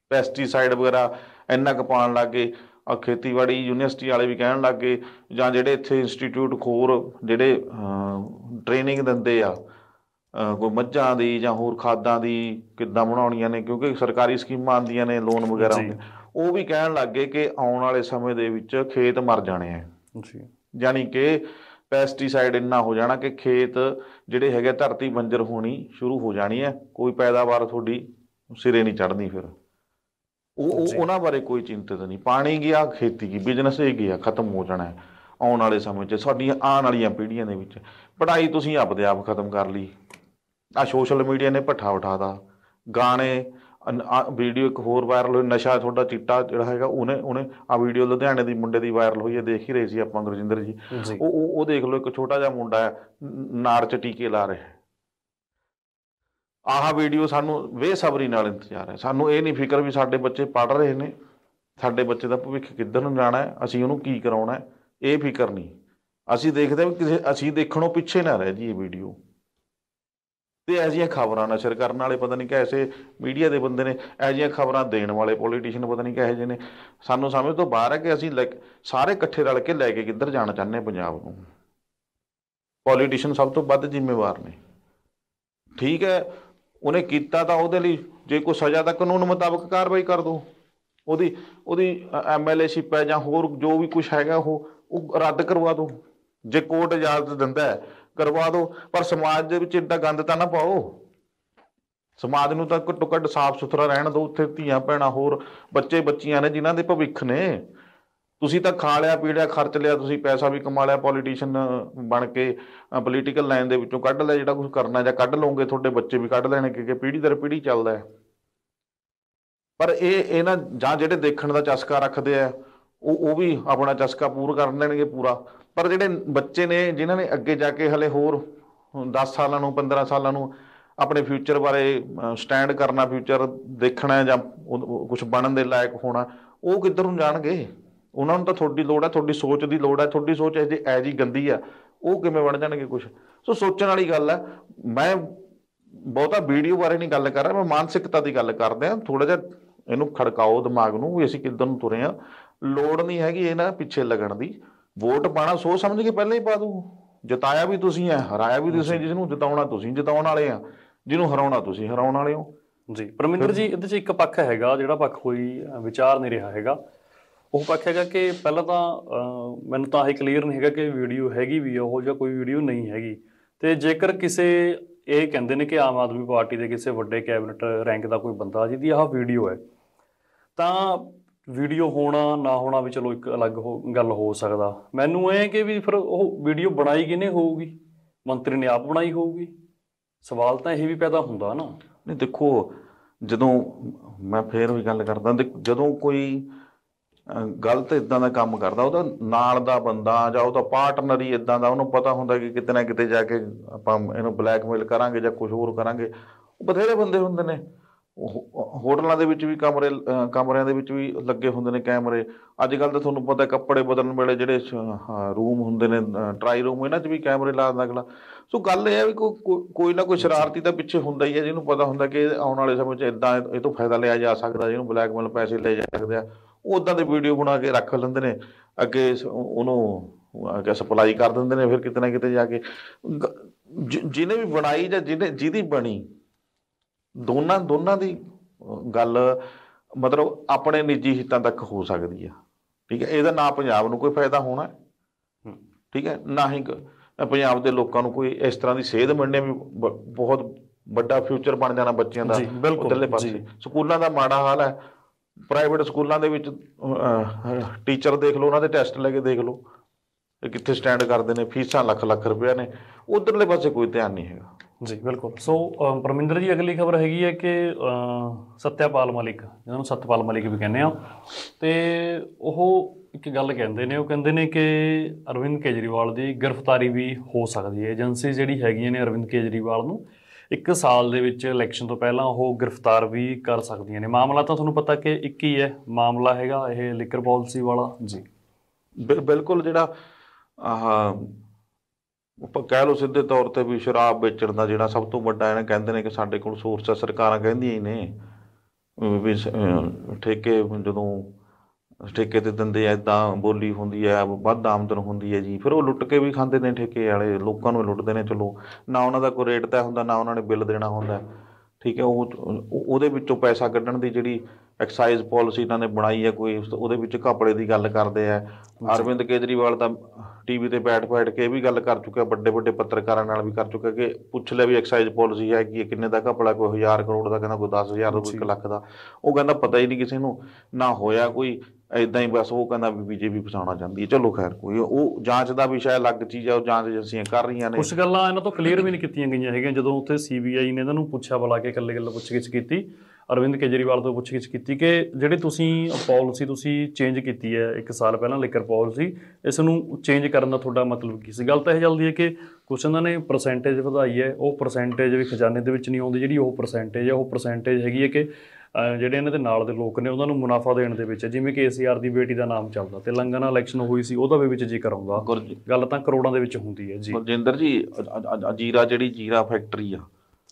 ਪੈਸਟੀਸਾਈਡ ਵਗੈਰਾ ਇੰਨਾ ਕੁ ਪਾਣ ਲੱਗ ਗਏ ਆ ਖੇਤੀਬਾੜੀ ਯੂਨੀਵਰਸਿਟੀ ਵਾਲੇ ਵੀ ਕਹਿਣ ਲੱਗ ਗਏ ਜਾਂ ਜਿਹੜੇ ਇੱਥੇ ਇੰਸਟੀਚਿਊਟ ਖੋਰ ਜਿਹੜੇ ਟ੍ਰੇਨਿੰਗ ਦਿੰਦੇ ਆ ਕੋਈ ਮੱਝਾਂ ਦੀ ਜਾਂ ਹੋਰ ਖਾਦਾਂ ਦੀ ਕਿੱਦਾਂ ਬਣਾਉਣੀਆਂ ਨੇ ਕਿਉਂਕਿ ਸਰਕਾਰੀ ਸਕੀਮਾਂ ਆਉਂਦੀਆਂ ਨੇ ਲੋਨ ਵਗੈਰਾ ਉਹ ਵੀ ਕਹਿਣ ਲੱਗ ਗਏ ਕਿ ਆਉਣ ਵਾਲੇ ਸਮੇਂ ਦੇ ਵਿੱਚ ਖੇਤ ਮਰ ਜਾਣੇ ਆ ਜੀ ਯਾਨੀ ਕਿ ਪੈਸਟੀਸਾਈਡ ਇੰਨਾ ਹੋ ਜਾਣਾ ਕਿ ਖੇਤ ਜਿਹੜੇ ਹੈਗੇ ਧਰਤੀ ਬੰਜਰ ਹੋਣੀ ਸ਼ੁਰੂ ਹੋ ਜਾਣੀ ਹੈ ਕੋਈ ਪੈਦਾਵਾਰ ਤੁਹਾਡੀ ਸਿਰੇ ਨਹੀਂ ਚੜਨੀ ਫਿਰ ਉਹ ਉਹਨਾਂ ਬਾਰੇ ਕੋਈ ਚਿੰਤਾ ਨਹੀਂ ਪਾਣੀ ਗਿਆ ਖੇਤੀ ਕੀ ਬਿਜ਼ਨਸ ਇਹ ਗਿਆ ਖਤਮ ਹੋ ਜਾਣਾ ਆਉਣ ਵਾਲੇ ਸਮੇਂ 'ਚ ਸਾਡੀਆਂ ਆਉਣ ਵਾਲੀਆਂ ਪੀੜ੍ਹੀਆਂ ਦੇ ਵਿੱਚ ਪੜ੍ਹਾਈ ਤੁਸੀਂ ਆਪ ਦੇ ਆਪ ਖਤਮ ਕਰ ਲਈ ਆ ਸੋਸ਼ਲ ਮੀਡੀਆ ਨੇ ਪੱਠਾ ਉਠਾਦਾ ਗਾਣੇ ਵੀਡੀਓ ਇੱਕ ਹੋਰ ਵਾਇਰਲ ਹੋਈ ਨਸ਼ਾ ਤੁਹਾਡਾ ਚਿੱਟਾ ਜਿਹੜਾ ਹੈਗਾ ਉਹਨੇ ਉਹਨੇ ਆ ਵੀਡੀਓ ਲੁਧਿਆਣੇ ਦੀ ਮੁੰਡੇ ਦੀ ਵਾਇਰਲ ਹੋਈ ਹੈ ਦੇਖ ਹੀ ਰਹੇ ਸੀ ਆਪਾਂ ਗੁਰਜਿੰਦਰ ਜੀ ਉਹ ਉਹ ਦੇਖ ਲਓ ਇੱਕ ਛੋਟਾ ਜਿਹਾ ਮੁੰਡਾ ਹੈ ਟੀਕੇ ਲਾ ਰਿਹਾ ਆਹ ਵੀਡੀਓ ਸਾਨੂੰ ਬੇਸਬਰੀ ਨਾਲ ਇੰਤਜ਼ਾਰ ਹੈ ਸਾਨੂੰ ਇਹ ਨਹੀਂ ਫਿਕਰ ਵੀ ਸਾਡੇ ਬੱਚੇ ਪੜ ਰਹੇ ਨੇ ਸਾਡੇ ਬੱਚੇ ਦਾ ਭਵਿੱਖ ਕਿੱਧਰ ਨੂੰ ਜਾਣਾ ਹੈ ਅਸੀਂ ਉਹਨੂੰ ਕੀ ਕਰਾਉਣਾ ਹੈ ਇਹ ਫਿਕਰ ਨਹੀਂ ਅਸੀਂ ਦੇਖਦੇ ਹਾਂ ਕਿਸੇ ਅਸੀਂ ਦੇਖਣੋਂ ਪਿੱਛੇ ਨਾ ਰਹਿ ਜੀ ਇਹ ਵੀਡੀਓ ਤੇ ਇਹ ਖਬਰਾਂ ਨਸ਼ਰ ਕਰਨ ਵਾਲੇ ਪਤਾ ਨਹੀਂ ਕਿਹੈਸੇ ਮੀਡੀਆ ਦੇ ਬੰਦੇ ਨੇ ਇਹ ਖਬਰਾਂ ਦੇਣ ਵਾਲੇ ਪੋਲੀਟੀਸ਼ੀਅਨ ਪਤਾ ਨਹੀਂ ਕਿਹੈ ਜਿਹਨੇ ਨੇ ਸਾਨੂੰ ਸਮਝ ਤੋਂ ਬਾਹਰ ਹੈ ਕਿ ਅਸੀਂ ਸਾਰੇ ਇਕੱਠੇ ਰਲ ਕੇ ਲੈ ਕੇ ਕਿੱਧਰ ਜਾਣਾ ਚਾਹੁੰਦੇ ਪੰਜਾਬ ਨੂੰ ਪੋਲੀਟੀਸ਼ੀਅਨ ਸਭ ਤੋਂ ਵੱਧ ਜ਼ਿੰਮੇਵਾਰ ਨੇ ਠੀਕ ਹੈ ਉਹਨੇ ਕੀਤਾ ਤਾਂ ਉਹਦੇ ਲਈ ਜੇ ਕੋਈ ਸਜ਼ਾ ਦਾ ਕਾਨੂੰਨ ਮੁਤਾਬਕ ਕਾਰਵਾਈ ਕਰ ਦੋ ਉਹਦੀ ਉਹਦੀ ਐਮਐਲਏ ਸ਼ਿਪ ਹੈ ਜਾਂ ਹੋਰ ਜੋ ਵੀ ਕੁਝ ਹੈਗਾ ਉਹ ਉਹ ਰੱਦ ਕਰਵਾ ਦੋ ਜੇ ਕੋਰਟ ਇਜਾਜ਼ਤ ਦਿੰਦਾ ਹੈ ਕਰਵਾ ਦੋ ਪਰ ਸਮਾਜ ਦੇ ਵਿੱਚ ਇੰਦਾ ਗੰਦ ਤਾਂ ਨਾ ਪਾਓ ਸਮਾਜ ਨੂੰ ਤਾਂ ਘੱਟੋ ਘੱਟ ਸਾਫ਼ ਸੁਥਰਾ ਰਹਿਣ ਦਿਓ ਉੱਥੇ ਧੀਆਂ ਭੈਣਾਂ ਹੋਰ ਬੱਚੇ ਬੱਚੀਆਂ ਨੇ ਜਿਨ੍ਹਾਂ ਦੇ ਭਵਿੱਖ ਨੇ ਤੁਸੀਂ ਤਾਂ ਖਾ ਲਿਆ ਪੀ ਲਿਆ ਖਰਚ ਲਿਆ ਤੁਸੀਂ ਪੈਸਾ ਵੀ ਕਮਾ ਲਿਆ ਪੋਲੀਟੀਸ਼ੀਅਨ ਬਣ ਕੇ ਪੋਲੀਟੀਕਲ ਲਾਈਨ ਦੇ ਵਿੱਚੋਂ ਕੱਢ ਲਿਆ ਜਿਹੜਾ ਕੁਝ ਕਰਨਾ ਜਾਂ ਕੱਢ ਲਓਗੇ ਤੁਹਾਡੇ ਬੱਚੇ ਵੀ ਕੱਢ ਲੈਣਗੇ ਕਿਉਂਕਿ ਪੀੜ੍ਹੀ ਦਰ ਪੀੜ੍ਹੀ ਚੱਲਦਾ ਹੈ ਪਰ ਇਹ ਇਹ ਨਾ ਜਾਂ ਜਿਹੜੇ ਦੇਖਣ ਦਾ ਚਸਕਾ ਰੱਖਦੇ ਆ ਉਹ ਉਹ ਵੀ ਆਪਣਾ ਚਸਕਾ ਪੂਰ ਕਰ ਲੈਣਗੇ ਪੂਰਾ ਪਰ ਜਿਹੜੇ ਬੱਚੇ ਨੇ ਜਿਨ੍ਹਾਂ ਨੇ ਅੱਗੇ ਜਾ ਕੇ ਹਲੇ ਹੋਰ 10 ਸਾਲਾਂ ਨੂੰ 15 ਸਾਲਾਂ ਨੂੰ ਆਪਣੇ ਫਿਊਚਰ ਬਾਰੇ ਸਟੈਂਡ ਕਰਨਾ ਫਿਊਚਰ ਦੇਖਣਾ ਜਾਂ ਕੁਝ ਬਣਨ ਦੇ ਲਾਇਕ ਹੋਣਾ ਉਹ ਕਿੱਧਰ ਨੂੰ ਜਾਣਗੇ ਉਹਨਾਂ ਨੂੰ ਤਾਂ ਤੁਹਾਡੀ ਲੋੜ ਹੈ ਤੁਹਾਡੀ ਸੋਚ ਦੀ ਲੋੜ ਹੈ ਤੁਹਾਡੀ ਸੋਚ ਇਹਦੀ ਐ ਜੀ ਗੰਦੀ ਆ ਉਹ ਕਿਵੇਂ ਬਣ ਜਾਣਗੇ ਕੁਝ ਸੋ ਸੋਚਣ ਵਾਲੀ ਗੱਲ ਹੈ ਮੈਂ ਬਹੁਤਾ ਵੀਡੀਓ ਬਾਰੇ ਨਹੀਂ ਗੱਲ ਕਰ ਰਿਹਾ ਮੈਂ ਮਾਨਸਿਕਤਾ ਦੀ ਗੱਲ ਕਰਦੇ ਆ ਥੋੜਾ ਜਿਹਾ ਇਹਨੂੰ ਖੜਕਾਓ ਦਿਮਾਗ ਨੂੰ ਵੀ ਅਸੀਂ ਕਿੱਦਾਂ ਨੂੰ ਤੁਰੇ ਆ ਲੋੜ ਨਹੀਂ ਹੈਗੀ ਇਹਨਾਂ ਪਿੱਛੇ ਲੱਗਣ ਦੀ ਵੋਟ ਪਾਣਾ ਸੋਚ ਸਮਝ ਕੇ ਪਹਿਲਾਂ ਹੀ ਪਾ ਦੂ ਜਿਤਾਇਆ ਵੀ ਤੁਸੀਂ ਐ ਹਰਾਇਆ ਵੀ ਤੁਸੀਂ ਜਿਸ ਨੂੰ ਜਿਤਾਉਣਾ ਤੁਸੀਂ ਜਿਤਾਉਣ ਵਾਲੇ ਆ ਜਿਹਨੂੰ ਹਰਾਉਣਾ ਤੁਸੀਂ ਹਰਾਉਣ ਵਾਲੇ ਹੋ ਜੀ ਪਰਮਿੰਦਰ ਜੀ ਇਹਦੇ 'ਚ ਇੱਕ ਪੱਖ ਹੈਗਾ ਜਿਹੜਾ ਪੱਖ ਕੋਈ ਵਿਚਾਰ ਨਹੀਂ ਰਿਹਾ ਹੈਗਾ ਉਹ ਪੱਖ ਹੈਗਾ ਕਿ ਪਹਿਲਾਂ ਤਾਂ ਮੈਨੂੰ ਤਾਂ ਇਹ ਕਲੀਅਰ ਨਹੀਂ ਹੈਗਾ ਕਿ ਵੀਡੀਓ ਹੈਗੀ ਵੀ ਉਹ ਜਾਂ ਕੋਈ ਵੀਡੀਓ ਨਹੀਂ ਹੈਗੀ ਤੇ ਜੇਕਰ ਕਿਸੇ ਇਹ ਕਹਿੰਦੇ ਨੇ ਕਿ ਆਮ ਆਦਮੀ ਪਾਰਟੀ ਦੇ ਕਿਸੇ ਵੱਡੇ ਕੈਬਨਿਟ ਰੈਂਕ ਦਾ ਕੋਈ ਬੰਦਾ ਜਿਹਦੀ ਆਹ ਵੀਡੀਓ ਹੈ ਤਾਂ ਵੀਡੀਓ ਹੋਣਾ ਨਾ ਹੋਣਾ ਵੀ ਚਲੋ ਇੱਕ ਅਲੱਗ ਗੱਲ ਹੋ ਸਕਦਾ ਮੈਨੂੰ ਇਹ ਕਿ ਵੀ ਫਿਰ ਉਹ ਵੀਡੀਓ ਬਣਾਈ ਕਿਨੇ ਹੋਊਗੀ ਮੰਤਰੀ ਨੇ ਆਪ ਬਣਾਈ ਹੋਊਗੀ ਸਵਾਲ ਤਾਂ ਇਹ ਵੀ ਪੈਦਾ ਹੁੰਦਾ ਨਾ ਨਹੀਂ ਦੇਖੋ ਜਦੋਂ ਮੈਂ ਫੇਰ ਉਹੀ ਗੱਲ ਕਰਦਾ ਜਦੋਂ ਕੋਈ ਗਲਤ ਇਦਾਂ ਦਾ ਕੰਮ ਕਰਦਾ ਉਹਦਾ ਨਾਲ ਦਾ ਬੰਦਾ ਜਾਂ ਉਹਦਾ ਪਾਰਟਨਰ ਹੀ ਇਦਾਂ ਦਾ ਉਹਨੂੰ ਪਤਾ ਹੁੰਦਾ ਕਿ ਕਿਤੇ ਨਾ ਕਿਤੇ ਜਾ ਕੇ ਆਪਾਂ ਇਹਨੂੰ ਬਲੈਕਮੇਲ ਕਰਾਂਗੇ ਜਾਂ ਕੁਝ ਹੋਰ ਕਰਾਂਗੇ ਬਥੇਰੇ ਬੰਦੇ ਹੁੰਦੇ ਨੇ ਹੋਟਲਾਂ ਦੇ ਵਿੱਚ ਵੀ ਕਮਰੇ ਕਮਰਿਆਂ ਦੇ ਵਿੱਚ ਵੀ ਲੱਗੇ ਹੁੰਦੇ ਨੇ ਕੈਮਰੇ ਅੱਜ ਕੱਲ ਤਾਂ ਤੁਹਾਨੂੰ ਪਤਾ ਕੱਪੜੇ ਬਦਲਣ ਵੇਲੇ ਜਿਹੜੇ ਰੂਮ ਹੁੰਦੇ ਨੇ ਟਰਾਈ ਰੂਮ ਇਹਨਾਂ 'ਚ ਵੀ ਕੈਮਰੇ ਲਾ ਦਿੰਦਾ ਅਗਲਾ ਸੋ ਗੱਲ ਇਹ ਹੈ ਵੀ ਕੋਈ ਨਾ ਕੋਈ ਸ਼ਰਾਰਤੀ ਤਾਂ ਪਿੱਛੇ ਹੁੰਦਾ ਹੀ ਹੈ ਜਿਹਨੂੰ ਪਤਾ ਹੁੰਦਾ ਕਿ ਆਉਣ ਵਾਲੇ ਸਮੇਂ 'ਚ ਇਦਾਂ ਇਹ ਤੋਂ ਫਾਇਦਾ ਲਿਆ ਜਾ ਸਕਦਾ ਜਿਹਨੂੰ ਬਲੈਕਮੇਲ ਪੈਸੇ ਲੈ ਜਾ ਸਕਦੇ ਆ ਉਦਾਂ ਦੇ ਵੀਡੀਓ ਬਣਾ ਕੇ ਰੱਖ ਲੈਂਦੇ ਨੇ ਅੱਗੇ ਉਹਨੂੰ ਅੱਗੇ ਸਪਲਾਈ ਕਰ ਦਿੰਦੇ ਨੇ ਫਿਰ ਕਿਤੇ ਨਾ ਕਿਤੇ ਜਾ ਕੇ ਜਿਹਨੇ ਵੀ ਬਣਾਈ ਜਾਂ ਜਿਹਨੇ ਜਿਹਦੀ ਬਣੀ ਦੋਨਾਂ ਦੋਨਾਂ ਦੀ ਗੱਲ ਮਤਲਬ ਆਪਣੇ ਨਿੱਜੀ ਹਿੱਤਾਂ ਤੱਕ ਹੋ ਸਕਦੀ ਆ ਠੀਕ ਹੈ ਇਹਦਾ ਨਾ ਪੰਜਾਬ ਨੂੰ ਕੋਈ ਫਾਇਦਾ ਹੋਣਾ ਠੀਕ ਹੈ ਨਾ ਹੀ ਪੰਜਾਬ ਦੇ ਲੋਕਾਂ ਨੂੰ ਕੋਈ ਇਸ ਤਰ੍ਹਾਂ ਦੀ ਸੇਧ ਮਿਲਣੀ ਵੀ ਬਹੁਤ ਵੱਡਾ ਫਿਊਚਰ ਬਣ ਜਾਣਾ ਬੱਚਿਆਂ ਦਾ ਉਧਰਲੇ ਪਾਸੇ ਸਕੂਲਾਂ ਦਾ ਮਾੜਾ ਹਾਲ ਹੈ ਪ੍ਰਾਈਵੇਟ ਸਕੂਲਾਂ ਦੇ ਵਿੱਚ ਟੀਚਰ ਦੇਖ ਲਓ ਉਹਨਾਂ ਦੇ ਟੈਸਟ ਲੈ ਕੇ ਦੇਖ ਲਓ ਕਿੱਥੇ ਸਟੈਂਡ ਕਰਦੇ ਨੇ ਫੀਸਾਂ ਲੱਖ ਲੱਖ ਰੁਪਏ ਨੇ ਉਧਰਲੇ ਪਾਸੇ ਕੋਈ ਧਿਆਨ ਨਹੀਂ ਹੈਗਾ ਜੀ ਬਿਲਕੁਲ ਸੋ ਪਰਮਿੰਦਰ ਜੀ ਅਗਲੀ ਖਬਰ ਹੈਗੀ ਹੈ ਕਿ ਸਤਿਆਪਾਲ ਮਲਿਕ ਜਿਹਨਾਂ ਨੂੰ ਸਤਪਾਲ ਮਲਿਕ ਵੀ ਕਹਿੰਦੇ ਆ ਤੇ ਉਹ ਇੱਕ ਗੱਲ ਕਹਿੰਦੇ ਨੇ ਉਹ ਕਹਿੰਦੇ ਨੇ ਕਿ ਅਰਵਿੰਦ ਕੇਜਰੀਵਾਲ ਦੀ ਗ੍ਰਿਫਤਾਰੀ ਵੀ ਹੋ ਸਕਦੀ ਹੈ ਏਜੰਸੀ ਜਿਹੜੀ ਹੈਗੀਆਂ ਨੇ ਅਰਵਿੰਦ ਕੇਜਰੀਵਾਲ ਨੂੰ ਇੱਕ ਸਾਲ ਦੇ ਵਿੱਚ ਇਲੈਕਸ਼ਨ ਤੋਂ ਪਹਿਲਾਂ ਉਹ ਗ੍ਰਿਫਤਾਰ ਵੀ ਕਰ ਸਕਦੀਆਂ ਨੇ ਮਾਮਲਾ ਤਾਂ ਤੁਹਾਨੂੰ ਪਤਾ ਕਿ ਇੱਕ ਹੀ ਹੈ ਮਾਮਲਾ ਹੈਗਾ ਇਹ ਲਿਕਰ ਪਾਲਿਸੀ ਵਾਲਾ ਜੀ ਬਿਲਕੁਲ ਜਿਹੜਾ ਆਹ ਉਪਰ ਕਹਿ ਲੋ ਸਿੱਧੇ ਤੌਰ ਤੇ ਵੀ ਸ਼ਰਾਬ ਵੇਚਣ ਦਾ ਜਿਹੜਾ ਸਭ ਤੋਂ ਵੱਡਾ ਇਹਨਾਂ ਕਹਿੰਦੇ ਨੇ ਕਿ ਸਾਡੇ ਕੋਲ ਸੋਰਸ ਹੈ ਸਰਕਾਰਾਂ ਕਹਿੰਦੀਆਂ ਹੀ ਨੇ ਵੀ ਠੇਕੇ ਜਦੋਂ ਠੇਕੇ ਤੇ ਦਿੰਦੇ ਆ ਇਦਾਂ ਬੋਲੀ ਹੁੰਦੀ ਆ ਵੱਧ ਆਮਦਨ ਹੁੰਦੀ ਆ ਜੀ ਫਿਰ ਉਹ ਲੁੱਟ ਕੇ ਵੀ ਖਾਂਦੇ ਨੇ ਠੇਕੇ ਵਾਲੇ ਲੋਕਾਂ ਨੂੰ ਲੁੱਟਦੇ ਨੇ ਚਲੋ ਨਾ ਉਹਨਾਂ ਦਾ ਕੋਈ ਰੇਟ ਤੈਅ ਹੁੰਦਾ ਨਾ ਉਹਨਾਂ ਨੇ ਬਿੱਲ ਦੇਣਾ ਹੁੰਦਾ ਠੀਕ ਹੈ ਉਹ ਉਹਦੇ ਵਿੱਚੋਂ ਪੈਸਾ ਕੱਢਣ ਦੀ ਜਿਹੜੀ ਐਕਸਾਈਜ਼ ਪਾਲਿਸੀ ਇਹਨਾਂ ਨੇ ਬਣਾਈ ਹੈ ਕੋਈ ਉਹਦੇ ਵਿੱਚ ਕਪੜੇ ਦੀ ਗੱਲ ਕਰਦੇ ਆ ਅਰਵਿੰਦ ਕੇਜਰੀਵਾਲ ਤਾਂ ਟੀਵੀ ਤੇ ਬੈਠ ਬੈਠ ਕੇ ਇਹ ਵੀ ਗੱਲ ਕਰ ਚੁੱਕਿਆ ਵੱਡੇ ਵੱਡੇ ਪੱਤਰਕਾਰਾਂ ਨਾਲ ਵੀ ਕਰ ਚੁੱਕਿਆ ਕਿ ਪੁੱਛ ਲੈ ਵੀ ਐਕਸਾਈਜ਼ ਪਾਲਿਸੀ ਹੈ ਕਿ ਕਿੰਨੇ ਦਾ ਕਪੜਾ ਕੋਈ 1000 ਕਰੋੜ ਦਾ ਕਹਿੰਦਾ ਕੋਈ 10000 ਰੁਪਏ 1 ਲੱਖ ਦਾ ਉਹ ਕਹਿੰਦਾ ਪਤਾ ਹੀ ਨਹੀਂ ਕਿਸੇ ਨੂੰ ਨਾ ਹੋਇਆ ਕੋਈ ਇਦਾਂ ਹੀ ਬਸ ਉਹ ਕਹਿੰਦਾ ਵੀ ਬੀਜੇਪੀ ਫਸਾਉਣਾ ਚਾਹੁੰਦੀ ਹੈ ਚਲੋ ਖੈਰ ਕੋਈ ਉਹ ਜਾਂਚ ਦਾ ਵਿਸ਼ਾ ਅਲੱਗ ਚੀਜ਼ ਹੈ ਉਹ ਜਾਂਚ ਏਜੰਸੀਆਂ ਕਰ ਰਹੀਆਂ ਨੇ ਕੁਝ ਗੱਲਾਂ ਇਹਨਾਂ ਤੋਂ ਕਲੀਅਰ ਵੀ ਨਹੀਂ ਕੀਤੀਆਂ ਗਈਆਂ ਹੈਗੀਆਂ ਜਦੋਂ ਉੱਥੇ ਸੀਬੀਆਈ ਨੇ ਇਹਨਾਂ ਨੂੰ ਪੁੱਛਿਆ ਬੁਲਾ ਕੇ ਇਕੱਲੇ ਗੱਲ ਪੁੱਛਗਿੱਛ ਕੀਤੀ ਅਰਵਿੰਦ ਕੇਜਰੀਵਾਲ ਤੋਂ ਗਿੱਛ ਕੀਤੀ ਕਿ ਜਿਹੜੇ ਤੁਸੀਂ ਪਾਲਿਸੀ ਤੁਸੀਂ ਚੇਂਜ ਕੀਤੀ ਹੈ ਇੱਕ ਸਾਲ ਪਹਿਲਾਂ ਲਿਕਰ ਪਾਲਿਸੀ ਇਸ ਨੂੰ ਚੇਂਜ ਕਰਨ ਦਾ ਤੁਹਾਡਾ ਮਤਲਬ ਕੀ ਸੀ ਗੱਲ ਤਾਂ ਇਹ ਜਲਦੀ ਹੈ ਕਿ ਕੁਛ ਇਹਨਾਂ ਨੇ ਪਰਸੈਂਟੇਜ ਵਧਾਈ ਹੈ ਉਹ ਪਰਸੈਂਟੇਜ ਵੀ ਖਜ਼ਾਨੇ ਦੇ ਵਿੱਚ ਨਹੀਂ ਆਉਂਦੀ ਜਿਹੜੀ ਉਹ ਪਰਸੈਂਟੇਜ ਹੈ ਉਹ ਪਰਸੈਂਟੇਜ ਹੈਗੀ ਹੈ ਕਿ ਜਿਹੜੇ ਇਹਨਾਂ ਦੇ ਨਾਲ ਦੇ ਲੋਕ ਨੇ ਉਹਨਾਂ ਨੂੰ ਮੁਨਾਫਾ ਦੇਣ ਦੇ ਵਿੱਚ ਜਿਵੇਂ ਕਿ ਏਸੀਆਰ ਦੀ ਬੇਟੀ ਦਾ ਨਾਮ ਚੱਲਦਾ ਤੇ ਲੰਗਾਨਾ ਇਲੈਕਸ਼ਨ ਹੋਈ ਸੀ ਉਹਦਾ ਵੀ ਵਿੱਚ ਜ਼ਿਕਰ ਆਉਂਦਾ ਗੱਲ ਤਾਂ ਕਰੋੜਾਂ ਦੇ ਵਿੱਚ ਹੁੰਦੀ ਹੈ ਜੀ ਗੁਰਜਿੰਦਰ ਜੀ ਅਜੀਰਾ ਜਿਹੜੀ ਜੀਰਾ ਫੈਕਟਰੀ ਆ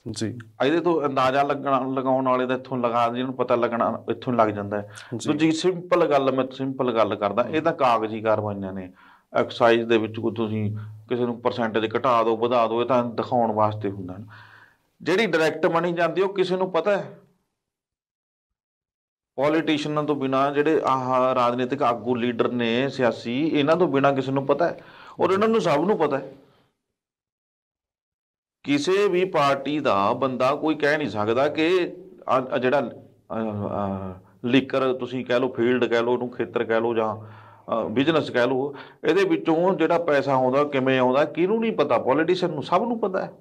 ਜੀ ਇਹਦੇ ਤੋਂ ਅੰਦਾਜ਼ਾ ਲੱਗਣ ਲਗਾਉਣ ਵਾਲੇ ਦਾ ਇੱਥੋਂ ਲਗਾ ਜਿਹਨੂੰ ਪਤਾ ਲੱਗਣਾ ਇੱਥੋਂ ਲੱਗ ਜਾਂਦਾ ਹੈ ਜੀ ਸਿੰਪਲ ਗੱਲ ਮੈਂ ਸਿੰਪਲ ਗੱਲ ਕਰਦਾ ਇਹ ਤਾਂ ਕਾਗਜ਼ੀ ਕਾਰਵਾਈਆਂ ਨੇ ਐਕਸਰਸਾਈਜ਼ ਦੇ ਵਿੱਚ ਕੋ ਤੁਸੀਂ ਕਿਸੇ ਨੂੰ ਪਰਸੈਂਟੇਜ ਘਟਾ ਦਿਓ ਵਧਾ ਦਿਓ ਇਹ ਤਾਂ ਦਿਖਾਉਣ ਵਾਸਤੇ ਹੁੰਦਾ ਨਾ ਜਿਹੜੀ ਡਾਇਰੈਕਟ ਬਣੀ ਜਾਂਦੀ ਉਹ ਕਿਸੇ ਨੂੰ ਪਤਾ ਹੈ ਪੋਲੀਟੀਸ਼ੀਅਨਾਂ ਤੋਂ ਬਿਨਾ ਜਿਹੜੇ ਆਹ ਰਾਜਨੀਤਿਕ ਆਗੂ ਲੀਡਰ ਨੇ ਸਿਆਸੀ ਇਹਨਾਂ ਤੋਂ ਬਿਨਾ ਕਿਸੇ ਨੂੰ ਪਤਾ ਹੈ ਔਰ ਇਹਨਾਂ ਨੂੰ ਸਭ ਨੂੰ ਪਤਾ ਹੈ ਕਿਸੇ ਵੀ ਪਾਰਟੀ ਦਾ ਬੰਦਾ ਕੋਈ ਕਹਿ ਨਹੀਂ ਸਕਦਾ ਕਿ ਜਿਹੜਾ ਲਿਕਰ ਤੁਸੀਂ ਕਹਿ ਲਓ ਫੀਲਡ ਕਹਿ ਲਓ ਉਹਨੂੰ ਖੇਤਰ ਕਹਿ ਲਓ ਜਾਂ ਬਿਜ਼ਨਸ ਕਹਿ ਲਓ ਇਹਦੇ ਵਿੱਚੋਂ ਜਿਹੜਾ ਪੈਸਾ ਆਉਂਦਾ ਕਿਵੇਂ ਆਉਂਦਾ ਕਿਹਨੂੰ ਨਹੀਂ ਪਤਾ ਪੋਲੀਟੀਸ਼ੀਅਨ ਨੂੰ ਸਭ ਨੂੰ ਪਤਾ ਹੈ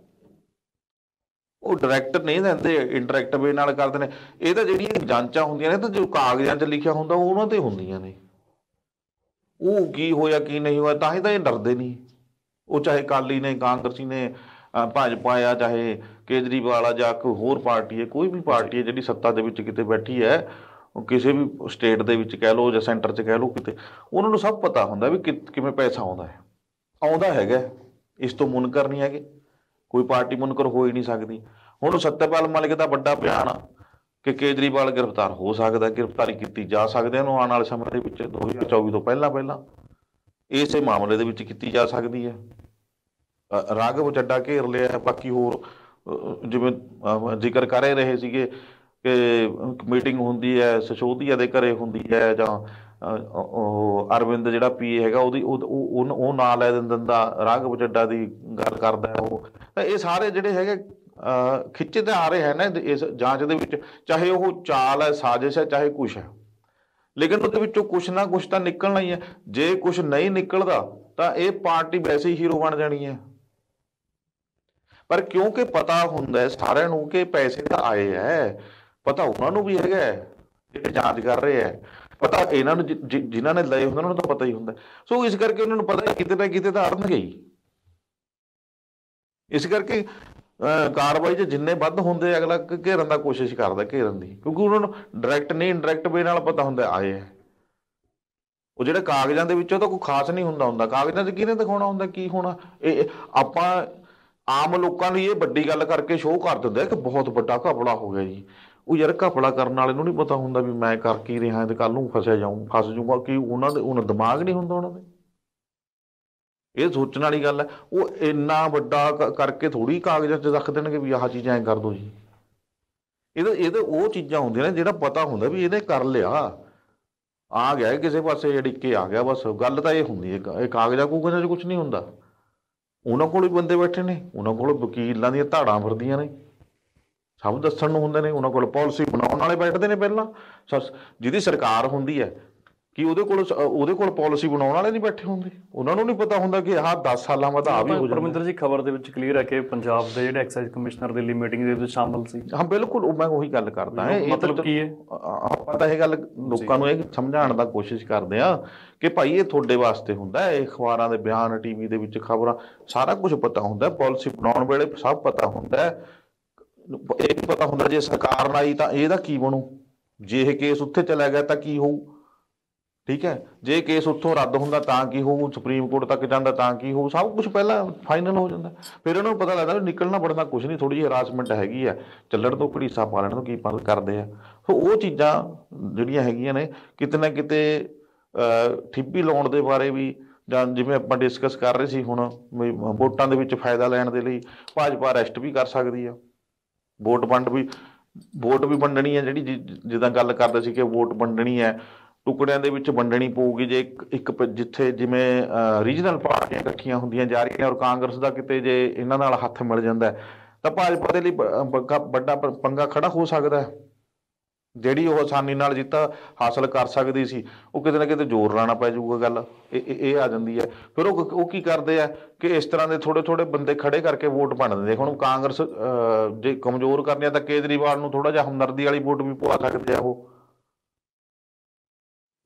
ਉਹ ਡਾਇਰੈਕਟ ਨਹੀਂ ਦਿੰਦੇ ਇਨਡਾਇਰੈਕਟ ਵੇ ਨਾਲ ਕਰਦੇ ਨੇ ਇਹ ਤਾਂ ਜਿਹੜੀਆਂ ਜਾਂਚਾਂ ਹੁੰਦੀਆਂ ਨੇ ਤਾਂ ਜੋ ਕਾਗਜ਼ਾਂ 'ਚ ਲਿਖਿਆ ਹੁੰਦਾ ਉਹ ਉਹਨਾਂ ਤੇ ਹੁੰਦੀਆਂ ਨੇ ਉਹ ਕੀ ਹੋਇਆ ਕੀ ਨਹੀਂ ਹੋਇਆ ਤਾਂ ਹੀ ਤਾਂ ਇਹ ਡਰਦੇ ਨਹੀਂ ਉਹ ਚਾਹੇ ਕਾਲੀ ਨੇ ਕਾਂਗਰਸੀ ਨੇ ਭਾਜਪਾ ਆ ਚਾਹੇ ਕੇਜਰੀਵਾਲ ਆ ਜਾਂ ਕੋਈ ਹੋਰ ਪਾਰਟੀ ਹੈ ਕੋਈ ਵੀ ਪਾਰਟੀ ਹੈ ਜਿਹੜੀ ਸੱਤਾ ਦੇ ਵਿੱਚ ਕਿਤੇ ਬੈਠੀ ਹੈ ਕਿਸੇ ਵੀ ਸਟੇਟ ਦੇ ਵਿੱਚ ਕਹਿ ਲਓ ਜਾਂ ਸੈਂਟਰ 'ਚ ਕਹਿ ਲਓ ਕਿਤੇ ਉਹਨਾਂ ਨੂੰ ਸਭ ਪਤਾ ਹੁੰਦਾ ਵੀ ਕਿਵੇਂ ਪੈਸਾ ਆਉਂਦਾ ਹੈ ਆਉਂਦਾ ਹੈਗਾ ਇਸ ਤੋਂ ਮੁਨਕਰ ਨਹੀਂ ਹੈਗੇ ਕੋਈ ਪਾਰਟੀ ਮੁਨਕਰ ਹੋ ਹੀ ਨਹੀਂ ਸਕਦੀ ਹੁਣ ਸੱਤਪਾਲ ਮਲਿਕ ਦਾ ਵੱਡਾ ਬਿਆਨ ਆ ਕਿ ਕੇਜਰੀਵਾਲ ਗ੍ਰਿਫਤਾਰ ਹੋ ਸਕਦਾ ਗ੍ਰਿਫਤਾਰੀ ਕੀਤੀ ਜਾ ਸਕਦੀ ਹੈ ਉਹਨੂੰ ਆਉਣ ਵਾਲੇ ਸਮੇਂ ਦੇ ਵਿੱਚ 2024 ਤੋਂ ਪਹਿਲਾਂ ਪਹਿਲਾਂ ਇਸੇ ਮਾਮਲੇ ਦੇ ਵਿੱਚ ਕੀਤੀ ਜਾ ਸਕਦੀ ਹੈ ਰਾਗਵ ਚੱਡਾ ਘੇਰ ਲਿਆ ਬਾਕੀ ਹੋਰ ਜਿਵੇਂ ਜ਼ਿਕਰ ਕਰ ਰਹੇ ਸੀਗੇ ਕਿ ਮੀਟਿੰਗ ਹੁੰਦੀ ਹੈ ਸਸ਼ੋਧੀਆ ਦੇ ਘਰੇ ਹੁੰਦੀ ਹੈ ਜਾਂ ਉਹ ਅਰਵਿੰਦ ਜਿਹੜਾ ਪੀ ਹੈਗਾ ਉਹਦੀ ਉਹ ਉਹ ਨਾਂ ਲੈ ਦਿੰਦਾ ਰਾਗਵ ਚੱਡਾ ਦੀ ਗੱਲ ਕਰਦਾ ਉਹ ਇਹ ਸਾਰੇ ਜਿਹੜੇ ਹੈਗੇ ਖਿੱਚੇ ਤੇ ਆ ਰਹੇ ਹੈ ਨਾ ਇਸ ਜਾਂਚ ਦੇ ਵਿੱਚ ਚਾਹੇ ਉਹ ਚਾਲ ਹੈ ਸਾਜ਼ਿਸ਼ ਹੈ ਚਾਹੇ ਕੁਝ ਹੈ ਲੇਕਿਨ ਉਹਦੇ ਵਿੱਚੋਂ ਕੁਝ ਨਾ ਕੁਝ ਤਾਂ ਨਿਕਲਣਾ ਹੀ ਹੈ ਜੇ ਕੁਝ ਨਹੀਂ ਨਿਕਲਦਾ ਤਾਂ ਇਹ ਪਾਰਟੀ ਵੈਸੇ ਹੀ ਹੀਰੋ ਬਣ ਜਾਣੀ ਹੈ ਪਰ ਕਿਉਂਕਿ ਪਤਾ ਹੁੰਦਾ ਸਾਰਿਆਂ ਨੂੰ ਕਿ ਪੈਸੇ ਤਾਂ ਆਏ ਐ ਪਤਾ ਉਹਨਾਂ ਨੂੰ ਵੀ ਹੈਗਾ ਜਿਹੜੇ ਜਾਂਚ ਕਰ ਰਹੇ ਐ ਪਤਾ ਇਹਨਾਂ ਨੂੰ ਜਿਨ੍ਹਾਂ ਨੇ ਲਏ ਉਹਨਾਂ ਨੂੰ ਤਾਂ ਪਤਾ ਹੀ ਹੁੰਦਾ ਸੋ ਇਸ ਕਰਕੇ ਉਹਨਾਂ ਨੂੰ ਪਤਾ ਕਿਤੇ ਨਾ ਕਿਤੇ ਤਾਂ ਆੜਨ ਗਈ ਇਸ ਕਰਕੇ ਕਾਰਵਾਈ 'ਚ ਜਿੰਨੇ ਵੱਧ ਹੁੰਦੇ ਅਗਲਾ ਘੇਰਨ ਦਾ ਕੋਸ਼ਿਸ਼ ਕਰਦਾ ਘੇਰਨ ਦੀ ਕਿਉਂਕਿ ਉਹਨਾਂ ਨੂੰ ਡਾਇਰੈਕਟ ਨਹੀਂ ਇਨਡਾਇਰੈਕਟ ਵੇ ਨਾਲ ਪਤਾ ਹੁੰਦਾ ਆਏ ਐ ਉਹ ਜਿਹੜੇ ਕਾਗਜ਼ਾਂ ਦੇ ਵਿੱਚੋਂ ਤਾਂ ਕੋਈ ਖਾਸ ਨਹੀਂ ਹੁੰਦਾ ਹੁੰਦਾ ਕਾਗਜ਼ਾਂ 'ਚ ਕਿਹਨੇ ਦਿਖਾਉਣਾ ਹੁੰਦਾ ਕੀ ਹੋਣਾ ਇਹ ਆਪਾਂ ਆਮ ਲੋਕਾਂ ਲਈ ਇਹ ਵੱਡੀ ਗੱਲ ਕਰਕੇ ਸ਼ੋਅ ਕਰ ਦਿੰਦਾ ਕਿ ਬਹੁਤ ਵੱਡਾ ਘਪਲਾ ਹੋ ਗਿਆ ਜੀ ਉਹ ਯਾਰ ਘਪਲਾ ਕਰਨ ਵਾਲੇ ਨੂੰ ਨਹੀਂ ਪਤਾ ਹੁੰਦਾ ਵੀ ਮੈਂ ਕਰ ਕੀ ਰਿਹਾ ਤੇ ਕੱਲ ਨੂੰ ਫਸਿਆ ਜਾਊਂ ਫਸ ਜਾਊਂਗਾ ਕਿ ਉਹਨਾਂ ਦੇ ਉਹਨਾਂ ਦਿਮਾਗ ਨਹੀਂ ਹੁੰਦਾ ਉਹਨਾਂ ਦੇ ਇਹ ਸੋਚਣ ਵਾਲੀ ਗੱਲ ਹੈ ਉਹ ਇੰਨਾ ਵੱਡਾ ਕਰਕੇ ਥੋੜੀ ਕਾਗਜ਼ਾਂ 'ਚ ਰੱਖ ਦੇਣਗੇ ਵੀ ਆਹ ਚੀਜ਼ਾਂ ਐ ਕਰ ਦੋ ਜੀ ਇਹ ਇਹ ਉਹ ਚੀਜ਼ਾਂ ਹੁੰਦੀਆਂ ਨੇ ਜਿਹੜਾ ਪਤਾ ਹੁੰਦਾ ਵੀ ਇਹਨੇ ਕਰ ਲਿਆ ਆ ਗਿਆ ਕਿਸੇ ਪਾਸੇ ਜੜਿੱਕੇ ਆ ਗਿਆ ਬਸ ਗੱਲ ਤਾਂ ਇਹ ਹੁੰਦੀ ਹੈ ਇਹ ਕਾਗਜ਼ਾਂ ਕੂਗਜ਼ਾਂ 'ਚ ਕੁਝ ਨਹੀਂ ਹੁੰਦਾ ਉਹਨਾਂ ਕੋਲ ਵੀ ਬੰਦੇ ਬੈਠੇ ਨੇ ਉਹਨਾਂ ਕੋਲ ਵਕੀਲਾਂ ਦੀਆਂ ਧਾੜਾਂ ਫਿਰਦੀਆਂ ਨੇ ਸਭ ਦੱਸਣ ਨੂੰ ਹੁੰਦੇ ਨੇ ਉਹਨਾਂ ਕੋਲ ਪਾਲਿਸੀ ਬਣਾਉਣ ਵਾਲੇ ਬੈਠਦੇ ਨੇ ਪਹਿਲਾਂ ਜਿਹਦੀ ਸਰਕਾਰ ਹੁੰਦੀ ਹੈ ਕਿ ਉਹਦੇ ਕੋਲ ਉਹਦੇ ਕੋਲ ਪਾਲਿਸੀ ਬਣਾਉਣ ਵਾਲੇ ਨਹੀਂ ਬੈਠੇ ਹੁੰਦੇ ਉਹਨਾਂ ਨੂੰ ਨਹੀਂ ਪਤਾ ਹੁੰਦਾ ਕਿ ਆਹ 10 ਸਾਲਾਂ ਬਾਅਦ ਆ ਵੀ ਹੋ ਜਾਣਾ ਪਰਮਿੰਦਰ ਜੀ ਖਬਰ ਦੇ ਵਿੱਚ ਕਲੀਅਰ ਹੈ ਕਿ ਪੰਜਾਬ ਦੇ ਜਿਹੜੇ ਐਕਸਾਈਜ਼ ਕਮਿਸ਼ਨਰ ਦਿੱਲੀ ਮੀਟਿੰਗ ਦੇ ਵਿੱਚ ਸ਼ਾਮਲ ਸੀ ਹਾਂ ਬਿਲਕੁਲ ਮੈਂ ਉਹੀ ਗੱਲ ਕਰਦਾ ਹਾਂ ਮਤਲਬ ਕੀ ਹੈ ਆਪਾਂ ਤਾਂ ਇਹ ਗੱਲ ਲੋਕਾਂ ਨੂੰ ਇਹ ਸਮਝਾਉਣ ਦਾ ਕੋਸ਼ਿਸ਼ ਕਰਦੇ ਆ ਕਿ ਭਾਈ ਇਹ ਤੁਹਾਡੇ ਵਾਸਤੇ ਹੁੰਦਾ ਇਹ ਅਖਬਾਰਾਂ ਦੇ ਬਿਆਨ ਟੀਵੀ ਦੇ ਵਿੱਚ ਖਬਰਾਂ ਸਾਰਾ ਕੁਝ ਪਤਾ ਹੁੰਦਾ ਹੈ ਪਾਲਿਸੀ ਬਣਾਉਣ ਵੇਲੇ ਸਭ ਪਤਾ ਹੁੰਦਾ ਹੈ ਇਹ ਪਤਾ ਹੁੰਦਾ ਜੇ ਸਰਕਾਰ ਨਾਲ ਆਈ ਤਾਂ ਇਹਦਾ ਕੀ ਬਣੂ ਜੇ ਇਹ ਕੇਸ ਉੱਥੇ ਚਲਾ ਗਿਆ ਤਾਂ ਕੀ ਹੋਊ ਠੀਕ ਹੈ ਜੇ ਕੇਸ ਉੱਥੋਂ ਰੱਦ ਹੁੰਦਾ ਤਾਂ ਕੀ ਹੋਊ ਸੁਪਰੀਮ ਕੋਰਟ ਤੱਕ ਜਾਂਦਾ ਤਾਂ ਕੀ ਹੋਊ ਸਭ ਕੁਝ ਪਹਿਲਾਂ ਫਾਈਨਲ ਹੋ ਜਾਂਦਾ ਫਿਰ ਇਹਨਾਂ ਨੂੰ ਪਤਾ ਲੱਗਦਾ ਨਿਕਲਣਾ ਬੜਨਾ ਕੁਝ ਨਹੀਂ ਥੋੜੀ ਜਿਹੀ ਹਰਾਸਮੈਂਟ ਹੈਗੀ ਆ ਚੱਲਣ ਤੋਂ ਘੜੀਸਾ ਪਾ ਲੈਣ ਤੋਂ ਕੀ ਪੰਦ ਕਰਦੇ ਆ ਸੋ ਉਹ ਚੀਜ਼ਾਂ ਜਿਹੜੀਆਂ ਹੈਗੀਆਂ ਨੇ ਕਿਤੇ ਨਾ ਕਿਤੇ ਠਿੱਬੀ ਲਾਉਣ ਦੇ ਬਾਰੇ ਵੀ ਜਾਂ ਜਿਵੇਂ ਆਪਾਂ ਡਿਸਕਸ ਕਰ ਰਹੇ ਸੀ ਹੁਣ ਵੋਟਾਂ ਦੇ ਵਿੱਚ ਫਾਇਦਾ ਲੈਣ ਦੇ ਲਈ ਭਾਜਪਾ ਅਰੈਸਟ ਵੀ ਕਰ ਸਕਦੀ ਆ ਵੋਟ ਵੰਡ ਵੀ ਵੋਟ ਵੀ ਵੰਡਣੀ ਹੈ ਜਿਹੜੀ ਜਿੱਦਾਂ ਗੱਲ ਕਰਦੇ ਸੀ ਕਿ ਵੋਟ ਵੰਡਣੀ ਹੈ ਟੁਕੜਿਆਂ ਦੇ ਵਿੱਚ ਵੰਡਣੀ ਪਊਗੀ ਜੇ ਇੱਕ ਜਿੱਥੇ ਜਿਵੇਂ ਰੀਜਨਲ ਪਾਰਟੀਆਂ ਇਕੱਠੀਆਂ ਹੁੰਦੀਆਂ ਜਾ ਰਹੀਆਂ ਔਰ ਕਾਂਗਰਸ ਦਾ ਕਿਤੇ ਜੇ ਇਹਨਾਂ ਨਾਲ ਹੱਥ ਮਿਲ ਜਾਂਦਾ ਤਾਂ ਭਾਜਪਾ ਦੇ ਲਈ ਵੱਡਾ ਪੰਗਾ ਖੜਾ ਹੋ ਸਕਦਾ ਹੈ ਜਿਹੜੀ ਉਹ ਆਸਾਨੀ ਨਾਲ ਜਿੱਤ ਹਾਸਲ ਕਰ ਸਕਦੀ ਸੀ ਉਹ ਕਿਤੇ ਨਾ ਕਿਤੇ ਜ਼ੋਰ ਲਾਣਾ ਪੈ ਜਾਊਗਾ ਗੱਲ ਇਹ ਆ ਜਾਂਦੀ ਹੈ ਫਿਰ ਉਹ ਉਹ ਕੀ ਕਰਦੇ ਆ ਕਿ ਇਸ ਤਰ੍ਹਾਂ ਦੇ ਥੋੜੇ ਥੋੜੇ ਬੰਦੇ ਖੜੇ ਕਰਕੇ ਵੋਟ ਪਾਣ ਦਿੰਦੇ ਹੁਣ ਕਾਂਗਰਸ ਜੇ ਕਮਜ਼ੋਰ ਕਰਨੀ ਆ ਤਾਂ ਕੇਜਰੀਵਾਲ ਨੂੰ ਥੋੜਾ ਜਿਹਾ ਹਮਦਰਦੀ ਵਾਲੀ ਵੋਟ ਵੀ ਪਵਾ ਸਕਦੇ ਆ ਉਹ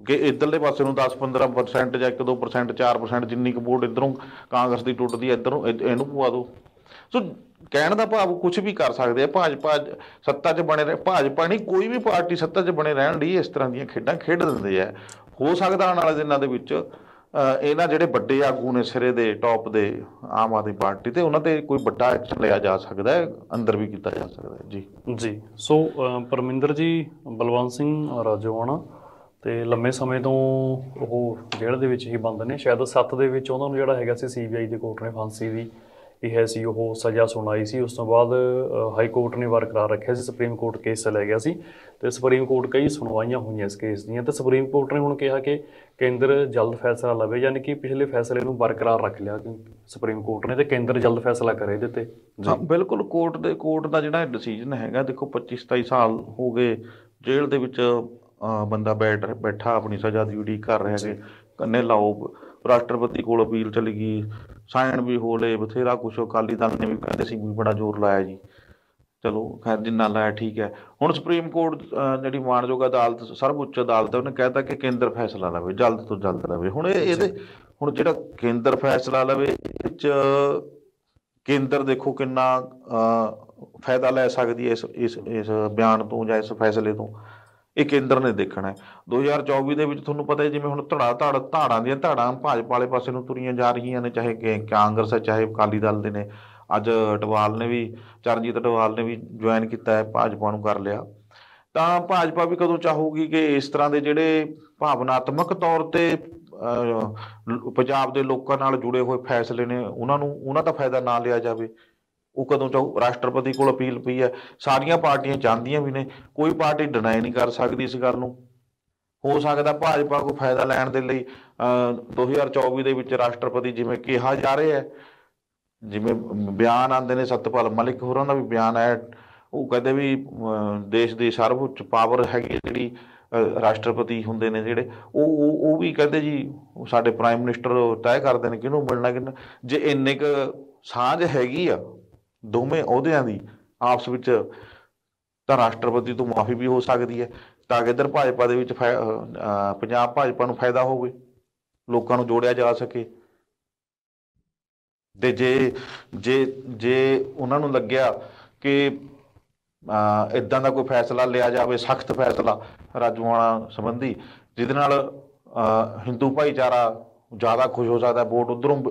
ਕਿ ਇਧਰਲੇ ਪਾਸੇ ਨੂੰ 10-15% ਜਾਂ 1-2% 4% ਜਿੰਨੀ ਕਬੂਟ ਇਧਰੋਂ ਕਾਂਗਰਸ ਦੀ ਟੁੱਟਦੀ ਇਧਰੋਂ ਇਹਨੂੰ ਪਵਾ ਦਿਓ ਸੋ ਕਹਿਣ ਦਾ ਭਾਵ ਕੁਝ ਵੀ ਕਰ ਸਕਦੇ ਆ ਭਾਜਪਾ ਸੱਤਾ 'ਚ ਬਣੇ ਰਹੇ ਭਾਜਪਾ ਨਹੀਂ ਕੋਈ ਵੀ ਪਾਰਟੀ ਸੱਤਾ 'ਚ ਬਣੇ ਰਹਿਣ ਲਈ ਇਸ ਤਰ੍ਹਾਂ ਦੀਆਂ ਖੇਡਾਂ ਖੇਡ ਦਿੰਦੇ ਆ ਹੋ ਸਕਦਾ ਆਉਣ ਵਾਲੇ ਦਿਨਾਂ ਦੇ ਵਿੱਚ ਇਹਨਾਂ ਜਿਹੜੇ ਵੱਡੇ ਆਗੂ ਨੇ ਸਿਰੇ ਦੇ ਟੌਪ ਦੇ ਆਮ ਆਦਮੀ ਪਾਰਟੀ ਤੇ ਉਹਨਾਂ ਤੇ ਕੋਈ ਵੱਡਾ ਐਕਸ਼ਨ ਲਿਆ ਜਾ ਸਕਦਾ ਹੈ ਅੰਦਰ ਵੀ ਕੀਤਾ ਜਾ ਸਕਦਾ ਹੈ ਜੀ ਜੀ ਸੋ ਪਰਮਿੰਦਰ ਜੀ ਬਲਵੰਤ ਸਿੰਘ ਰਾਜੋਆਣਾ ਤੇ ਲੰਮੇ ਸਮੇਂ ਤੋਂ ਉਹ ਜੇਲ੍ਹ ਦੇ ਵਿੱਚ ਹੀ ਬੰਦ ਨੇ ਸ਼ਾਇਦ 7 ਦੇ ਵਿੱਚ ਉਹਨਾਂ ਨੂੰ ਜਿਹੜਾ ਹੈਗਾ ਸੀ ਸੀਬੀਆਈ ਦੇ ਕੋਰਟ ਨੇ ਫਾਂਸੀ ਦੀ ਇਹ ਹੈ ਸੀ ਉਹ ਸਜ਼ਾ ਸੁਣਾਈ ਸੀ ਉਸ ਤੋਂ ਬਾਅਦ ਹਾਈ ਕੋਰਟ ਨੇ ਬਰਕਰਾਰ ਰੱਖਿਆ ਸੀ ਸੁਪਰੀਮ ਕੋਰਟ ਕੇਸ ਲੈ ਗਿਆ ਸੀ ਤੇ ਸੁਪਰੀਮ ਕੋਰਟ ਕਈ ਸੁਣਵਾਈਆਂ ਹੋਈਆਂ ਇਸ ਕੇਸ ਦੀਆਂ ਤੇ ਸੁਪਰੀਮ ਕੋਰਟ ਨੇ ਹੁਣ ਕਿਹਾ ਕਿ ਕੇਂਦਰ ਜਲਦ ਫੈਸਲਾ ਲਵੇ ਯਾਨੀ ਕਿ ਪਿਛਲੇ ਫੈਸਲੇ ਨੂੰ ਬਰਕਰਾਰ ਰੱਖ ਲਿਆ ਕਿ ਸੁਪਰੀਮ ਕੋਰਟ ਨੇ ਤੇ ਕੇਂਦਰ ਜਲਦ ਫੈਸਲਾ ਕਰੇ ਦਿੱਤੇ ਹਾਂ ਬਿਲਕੁਲ ਕੋਰਟ ਦੇ ਕੋਰਟ ਦਾ ਜਿਹੜਾ ਡਿਸੀਜਨ ਹੈਗਾ ਦੇਖੋ 25 27 ਸਾਲ ਹੋ ਗਏ ਜੇਲ੍ਹ ਦੇ ਵਿੱਚ ਬੰਦਾ ਬੈਠ ਬੈਠਾ ਆਪਣੀ ਸਜ਼ਾ ਦੀ ਉਡੀਕ ਕਰ ਰਿਹਾ ਹੈ ਕੰਨੇ ਲਾਓ ਰਾਸ਼ਟਰਪਤੀ ਕੋਲ ਅਪੀਲ ਚਲੀ ਗਈ ਸਾਇਣ ਵੀ ਹੋ ਲਏ ਬਥੇਰਾ ਕੁਛ ਅਕਾਲੀ ਦਲ ਨੇ ਵੀ ਕਹਿੰਦੇ ਸੀ ਵੀ ਬੜਾ ਜ਼ੋਰ ਲਾਇਆ ਜੀ ਚਲੋ ਖੈਰ ਜਿੰਨਾ ਲਾਇਆ ਠੀਕ ਹੈ ਹੁਣ ਸੁਪਰੀਮ ਕੋਰਟ ਜਿਹੜੀ ਮਾਨਯੋਗ ਅਦਾਲਤ ਸਰਵਉੱਚ ਅਦਾਲਤ ਉਹਨੇ ਕਹਿਤਾ ਕਿ ਕੇਂਦਰ ਫੈਸਲਾ ਲਵੇ ਜਲਦ ਤੋਂ ਜਲਦ ਲਵੇ ਹੁਣ ਇਹ ਇਹਦੇ ਹੁਣ ਜਿਹੜਾ ਕੇਂਦਰ ਫੈਸਲਾ ਲਵੇ ਵਿੱਚ ਕੇਂਦਰ ਦੇਖੋ ਕਿੰਨਾ ਫਾਇਦਾ ਲੈ ਸਕਦੀ ਹੈ ਇਸ ਇਸ ਇਸ ਬਿਆਨ ਤੋਂ ਜਾਂ ਇਸ ਫੈਸਲੇ ਤੋਂ ਇਹ ਕੇਂਦਰ ਨੇ ਦੇਖਣਾ ਹੈ 2024 ਦੇ ਵਿੱਚ ਤੁਹਾਨੂੰ ਪਤਾ ਹੈ ਜਿਵੇਂ ਹੁਣ ਧੜਾ ਧੜ ਧਾੜਾਂ ਦੀਆਂ ਧੜਾਂ ਭਾਜਪਾ ਵਾਲੇ ਪਾਸੇ ਨੂੰ ਤੁਰੀਆਂ ਜਾ ਰਹੀਆਂ ਨੇ ਚਾਹੇ ਕਾਂਗਰਸ ਹੈ ਚਾਹੇ ਅਕਾਲੀ ਦਲ ਦੇ ਨੇ ਅੱਜ ਟਵਾਲ ਨੇ ਵੀ ਚਰਨਜੀਤ ਟਵਾਲ ਨੇ ਵੀ ਜੁਆਇਨ ਕੀਤਾ ਹੈ ਭਾਜਪਾ ਨੂੰ ਕਰ ਲਿਆ ਤਾਂ ਭਾਜਪਾ ਵੀ ਕਦੋਂ ਚਾਹੂਗੀ ਕਿ ਇਸ ਤਰ੍ਹਾਂ ਦੇ ਜਿਹੜੇ ਭਾਵਨਾਤਮਕ ਤੌਰ ਤੇ ਪੰਜਾਬ ਦੇ ਲੋਕਾਂ ਨਾਲ ਜੁੜੇ ਹੋਏ ਫੈਸਲੇ ਨੇ ਉਹਨਾਂ ਨੂੰ ਉਹਨਾਂ ਦਾ ਫਾਇਦਾ ਨਾ ਲਿਆ ਜਾਵੇ ਉਹ ਕਦੋਂ ਚਾਹੂ ਰਾਸ਼ਟਰਪਤੀ ਕੋਲ ਅਪੀਲ ਪਈ ਹੈ ਸਾਰੀਆਂ ਪਾਰਟੀਆਂ ਚਾਹੁੰਦੀਆਂ ਵੀ ਨੇ ਕੋਈ ਪਾਰਟੀ ਡਿਨਾਈ ਨਹੀਂ ਕਰ ਸਕਦੀ ਇਸ ਗੱਲ ਨੂੰ ਹੋ ਸਕਦਾ ਭਾਜਪਾ ਕੋ ਫਾਇਦਾ ਲੈਣ ਦੇ ਲਈ 2024 ਦੇ ਵਿੱਚ ਰਾਸ਼ਟਰਪਤੀ ਜਿਵੇਂ ਕਿਹਾ ਜਾ ਰਿਹਾ ਹੈ ਜਿਵੇਂ ਬਿਆਨ ਆਂਦੇ ਨੇ ਸਤਪਾਲ ਮਲਿਕ ਹੋਰਾਂ ਦਾ ਵੀ ਬਿਆਨ ਹੈ ਉਹ ਕਹਿੰਦੇ ਵੀ ਦੇਸ਼ ਦੀ ਸਰਵਉੱਚ ਪਾਵਰ ਹੈਗੀ ਜਿਹੜੀ ਰਾਸ਼ਟਰਪਤੀ ਹੁੰਦੇ ਨੇ ਜਿਹੜੇ ਉਹ ਉਹ ਵੀ ਕਹਿੰਦੇ ਜੀ ਸਾਡੇ ਪ੍ਰਾਈਮ ਮਿਨਿਸਟਰ ਤੈਅ ਕਰਦੇ ਨੇ ਕਿਹਨੂੰ ਮਿਲਣਾ ਕਿਹਨੂੰ ਜੇ ਇੰਨੇ ਕ ਸਾਂਝ ਹੈਗੀ ਆ ਦੋਵੇਂ ਅਹੁਦਿਆਂ ਦੀ ਆਪਸ ਵਿੱਚ ਤਾਂ ਰਾਸ਼ਟਰਪਤੀ ਤੋਂ ਮਾਫੀ ਵੀ ਹੋ ਸਕਦੀ ਹੈ ਤਾਂ ਕਿ ਇਧਰ ਭਾਜਪਾ ਦੇ ਵਿੱਚ ਪੰਜਾਬ ਭਾਜਪਾ ਨੂੰ ਫਾਇਦਾ ਹੋਵੇ ਲੋਕਾਂ ਨੂੰ ਜੋੜਿਆ ਜਾ ਸਕੇ ਤੇ ਜੇ ਜੇ ਜੇ ਉਹਨਾਂ ਨੂੰ ਲੱਗਿਆ ਕਿ ਇਦਾਂ ਦਾ ਕੋਈ ਫੈਸਲਾ ਲਿਆ ਜਾਵੇ ਸਖਤ ਫੈਸਲਾ ਰਾਜੂਆਣਾ ਸੰਬੰਧੀ ਜਿਹਦੇ ਨਾਲ ਹਿੰਦੂ ਭਾਈਚਾਰਾ ਜ਼ਿਆਦਾ ਖੁਸ਼ ਹੋ ਸਕਦਾ ਵੋਟ ਉਧਰੋਂ